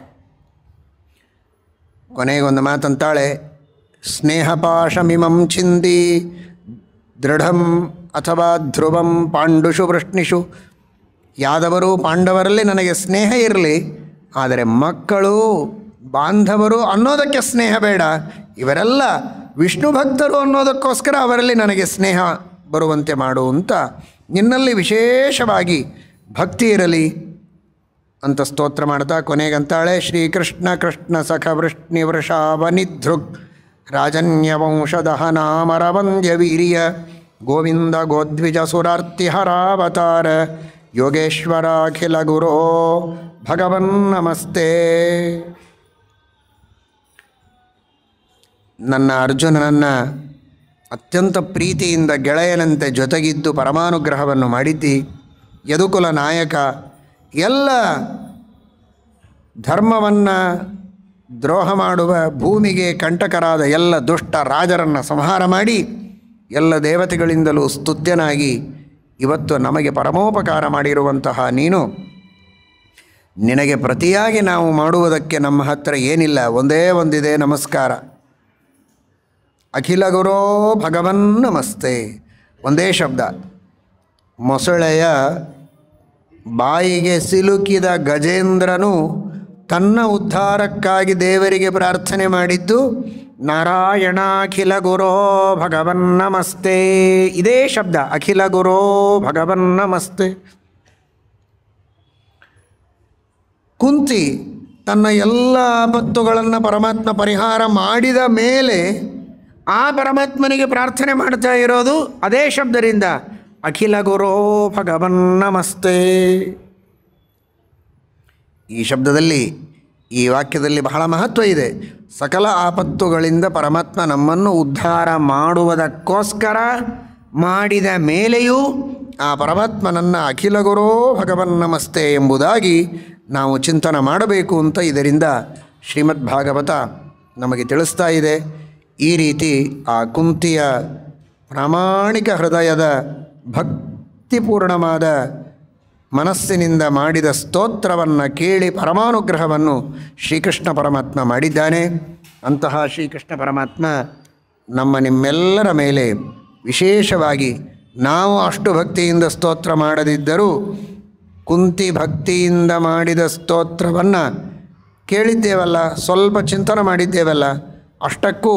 ಕೊನೆಗೊಂದು ಮಾತಂತಾಳೆ ಸ್ನೇಹಪಾಶಮಿಮಂ ಚಿಂದಿ ದೃಢಂ ಅಥವಾ ಧ್ರುವಂ ಪಾಂಡುಷು ವೃಷ್ಣಿಷು ಯಾದವರು ಪಾಂಡವರಲ್ಲಿ ನನಗೆ ಸ್ನೇಹ ಇರಲಿ ಆದರೆ ಮಕ್ಕಳು ಬಾಂಧವರು ಅನ್ನೋದಕ್ಕೆ ಸ್ನೇಹ ಬೇಡ ಇವರೆಲ್ಲ ವಿಷ್ಣು ಭಕ್ತರು ಅನ್ನೋದಕ್ಕೋಸ್ಕರ ಅವರಲ್ಲಿ ನನಗೆ ಸ್ನೇಹ ಬರುವಂತೆ ಮಾಡು ಅಂತ ನಿನ್ನಲ್ಲಿ ವಿಶೇಷವಾಗಿ ಭಕ್ತಿ ಇರಲಿ ಅಂತ ಸ್ತೋತ್ರ ಮಾಡ್ತಾ ಕೊನೆಗಂತಾಳೆ ಶ್ರೀಕೃಷ್ಣ ಕೃಷ್ಣ ಸಖ ವೃಷ್ಣಿ ವೃಷಾವನಿಧೃಕ್ ರಾಜನ್ಯವಂಶದಹನಾಮರವಂದ್ಯ ವೀರ್ಯ ಗೋವಿಂದ ಗೋದ್ವಿಜ ಹರಾವತಾರ ಗುರು ಭಗವನ್ ನಮಸ್ತೆ ನನ್ನ ಅರ್ಜುನನನ್ನು ಅತ್ಯಂತ ಪ್ರೀತಿಯಿಂದ ಗೆಳೆಯನಂತೆ ಜೊತೆಗಿದ್ದು ಪರಮಾನುಗ್ರಹವನ್ನು ಮಾಡಿದ್ದಿ ಯದುಕುಲ ನಾಯಕ ಎಲ್ಲ ಧರ್ಮವನ್ನು ದ್ರೋಹ ಮಾಡುವ ಭೂಮಿಗೆ ಕಂಟಕರಾದ ಎಲ್ಲ ದುಷ್ಟ ರಾಜರನ್ನು ಸಂಹಾರ ಮಾಡಿ ಎಲ್ಲ ದೇವತೆಗಳಿಂದಲೂ ಸ್ತುತ್ಯನಾಗಿ ಇವತ್ತು ನಮಗೆ ಪರಮೋಪಕಾರ ಮಾಡಿರುವಂತಹ ನೀನು ನಿನಗೆ ಪ್ರತಿಯಾಗಿ ನಾವು ಮಾಡುವುದಕ್ಕೆ ನಮ್ಮ ಹತ್ರ ಏನಿಲ್ಲ ಒಂದೇ ಒಂದಿದೆ ನಮಸ್ಕಾರ ಅಖಿಲ ಗುರೋ ಭಗವನ್ ನಮಸ್ತೆ ಒಂದೇ ಶಬ್ದ ಮೊಸಳೆಯ ಬಾಯಿಗೆ ಸಿಲುಕಿದ ಗಜೇಂದ್ರನು ತನ್ನ ಉದ್ಧಾರಕ್ಕಾಗಿ ದೇವರಿಗೆ ಪ್ರಾರ್ಥನೆ ಮಾಡಿದ್ದು ನಾರಾಯಣ ಅಖಿಲ ಗುರೋ ನಮಸ್ತೆ ಇದೇ ಶಬ್ದ ಅಖಿಲ ಗುರೋ ನಮಸ್ತೆ ಕುಂತಿ ತನ್ನ ಎಲ್ಲ ಆಪತ್ತುಗಳನ್ನು ಪರಮಾತ್ಮ ಪರಿಹಾರ ಮಾಡಿದ ಮೇಲೆ ಆ ಪರಮಾತ್ಮನಿಗೆ ಪ್ರಾರ್ಥನೆ ಮಾಡ್ತಾ ಇರೋದು ಅದೇ ಶಬ್ದದಿಂದ ಅಖಿಲ ಗುರೋ ನಮಸ್ತೆ ಈ ಶಬ್ದದಲ್ಲಿ ಈ ವಾಕ್ಯದಲ್ಲಿ ಬಹಳ ಮಹತ್ವ ಇದೆ ಸಕಲ ಆಪತ್ತುಗಳಿಂದ ಪರಮಾತ್ಮ ನಮ್ಮನ್ನು ಉದ್ಧಾರ ಮಾಡುವುದಕ್ಕೋಸ್ಕರ ಮಾಡಿದ ಮೇಲೆಯೂ ಆ ಪರಮಾತ್ಮನನ್ನು ಅಖಿಲ ಗುರೋ ಭಗವನ್ ನಮಸ್ತೆ ಎಂಬುದಾಗಿ ನಾವು ಚಿಂತನೆ ಮಾಡಬೇಕು ಅಂತ ಇದರಿಂದ ಶ್ರೀಮದ್ ಭಾಗವತ ನಮಗೆ ತಿಳಿಸ್ತಾ ಇದೆ ಈ ರೀತಿ ಆ ಕುಂತಿಯ ಪ್ರಾಮಾಣಿಕ ಹೃದಯದ ಭಕ್ತಿಪೂರ್ಣವಾದ ಮನಸ್ಸಿನಿಂದ ಮಾಡಿದ ಸ್ತೋತ್ರವನ್ನು ಕೇಳಿ ಪರಮಾನುಗ್ರಹವನ್ನು ಶ್ರೀಕೃಷ್ಣ ಪರಮಾತ್ಮ ಮಾಡಿದ್ದಾನೆ ಅಂತಹ ಶ್ರೀಕೃಷ್ಣ ಪರಮಾತ್ಮ ನಮ್ಮ ನಿಮ್ಮೆಲ್ಲರ ಮೇಲೆ ವಿಶೇಷವಾಗಿ ನಾವು ಅಷ್ಟು ಭಕ್ತಿಯಿಂದ ಸ್ತೋತ್ರ ಮಾಡದಿದ್ದರೂ ಕುಂತಿ ಭಕ್ತಿಯಿಂದ ಮಾಡಿದ ಸ್ತೋತ್ರವನ್ನು ಕೇಳಿದ್ದೇವಲ್ಲ ಸ್ವಲ್ಪ ಚಿಂತನೆ ಮಾಡಿದ್ದೇವಲ್ಲ ಅಷ್ಟಕ್ಕೂ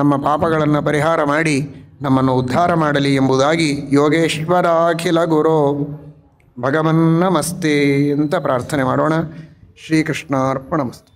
ನಮ್ಮ ಪಾಪಗಳನ್ನು ಪರಿಹಾರ ಮಾಡಿ ನಮ್ಮನ್ನು ಉದ್ಧಾರ ಮಾಡಲಿ ಎಂಬುದಾಗಿ ಯೋಗೇಶ್ವರ ಅಖಿಲ ಗುರು भगवन्नमस्ति श्री प्रार्थनेोण श्रीकृष्णार्पणमस्ति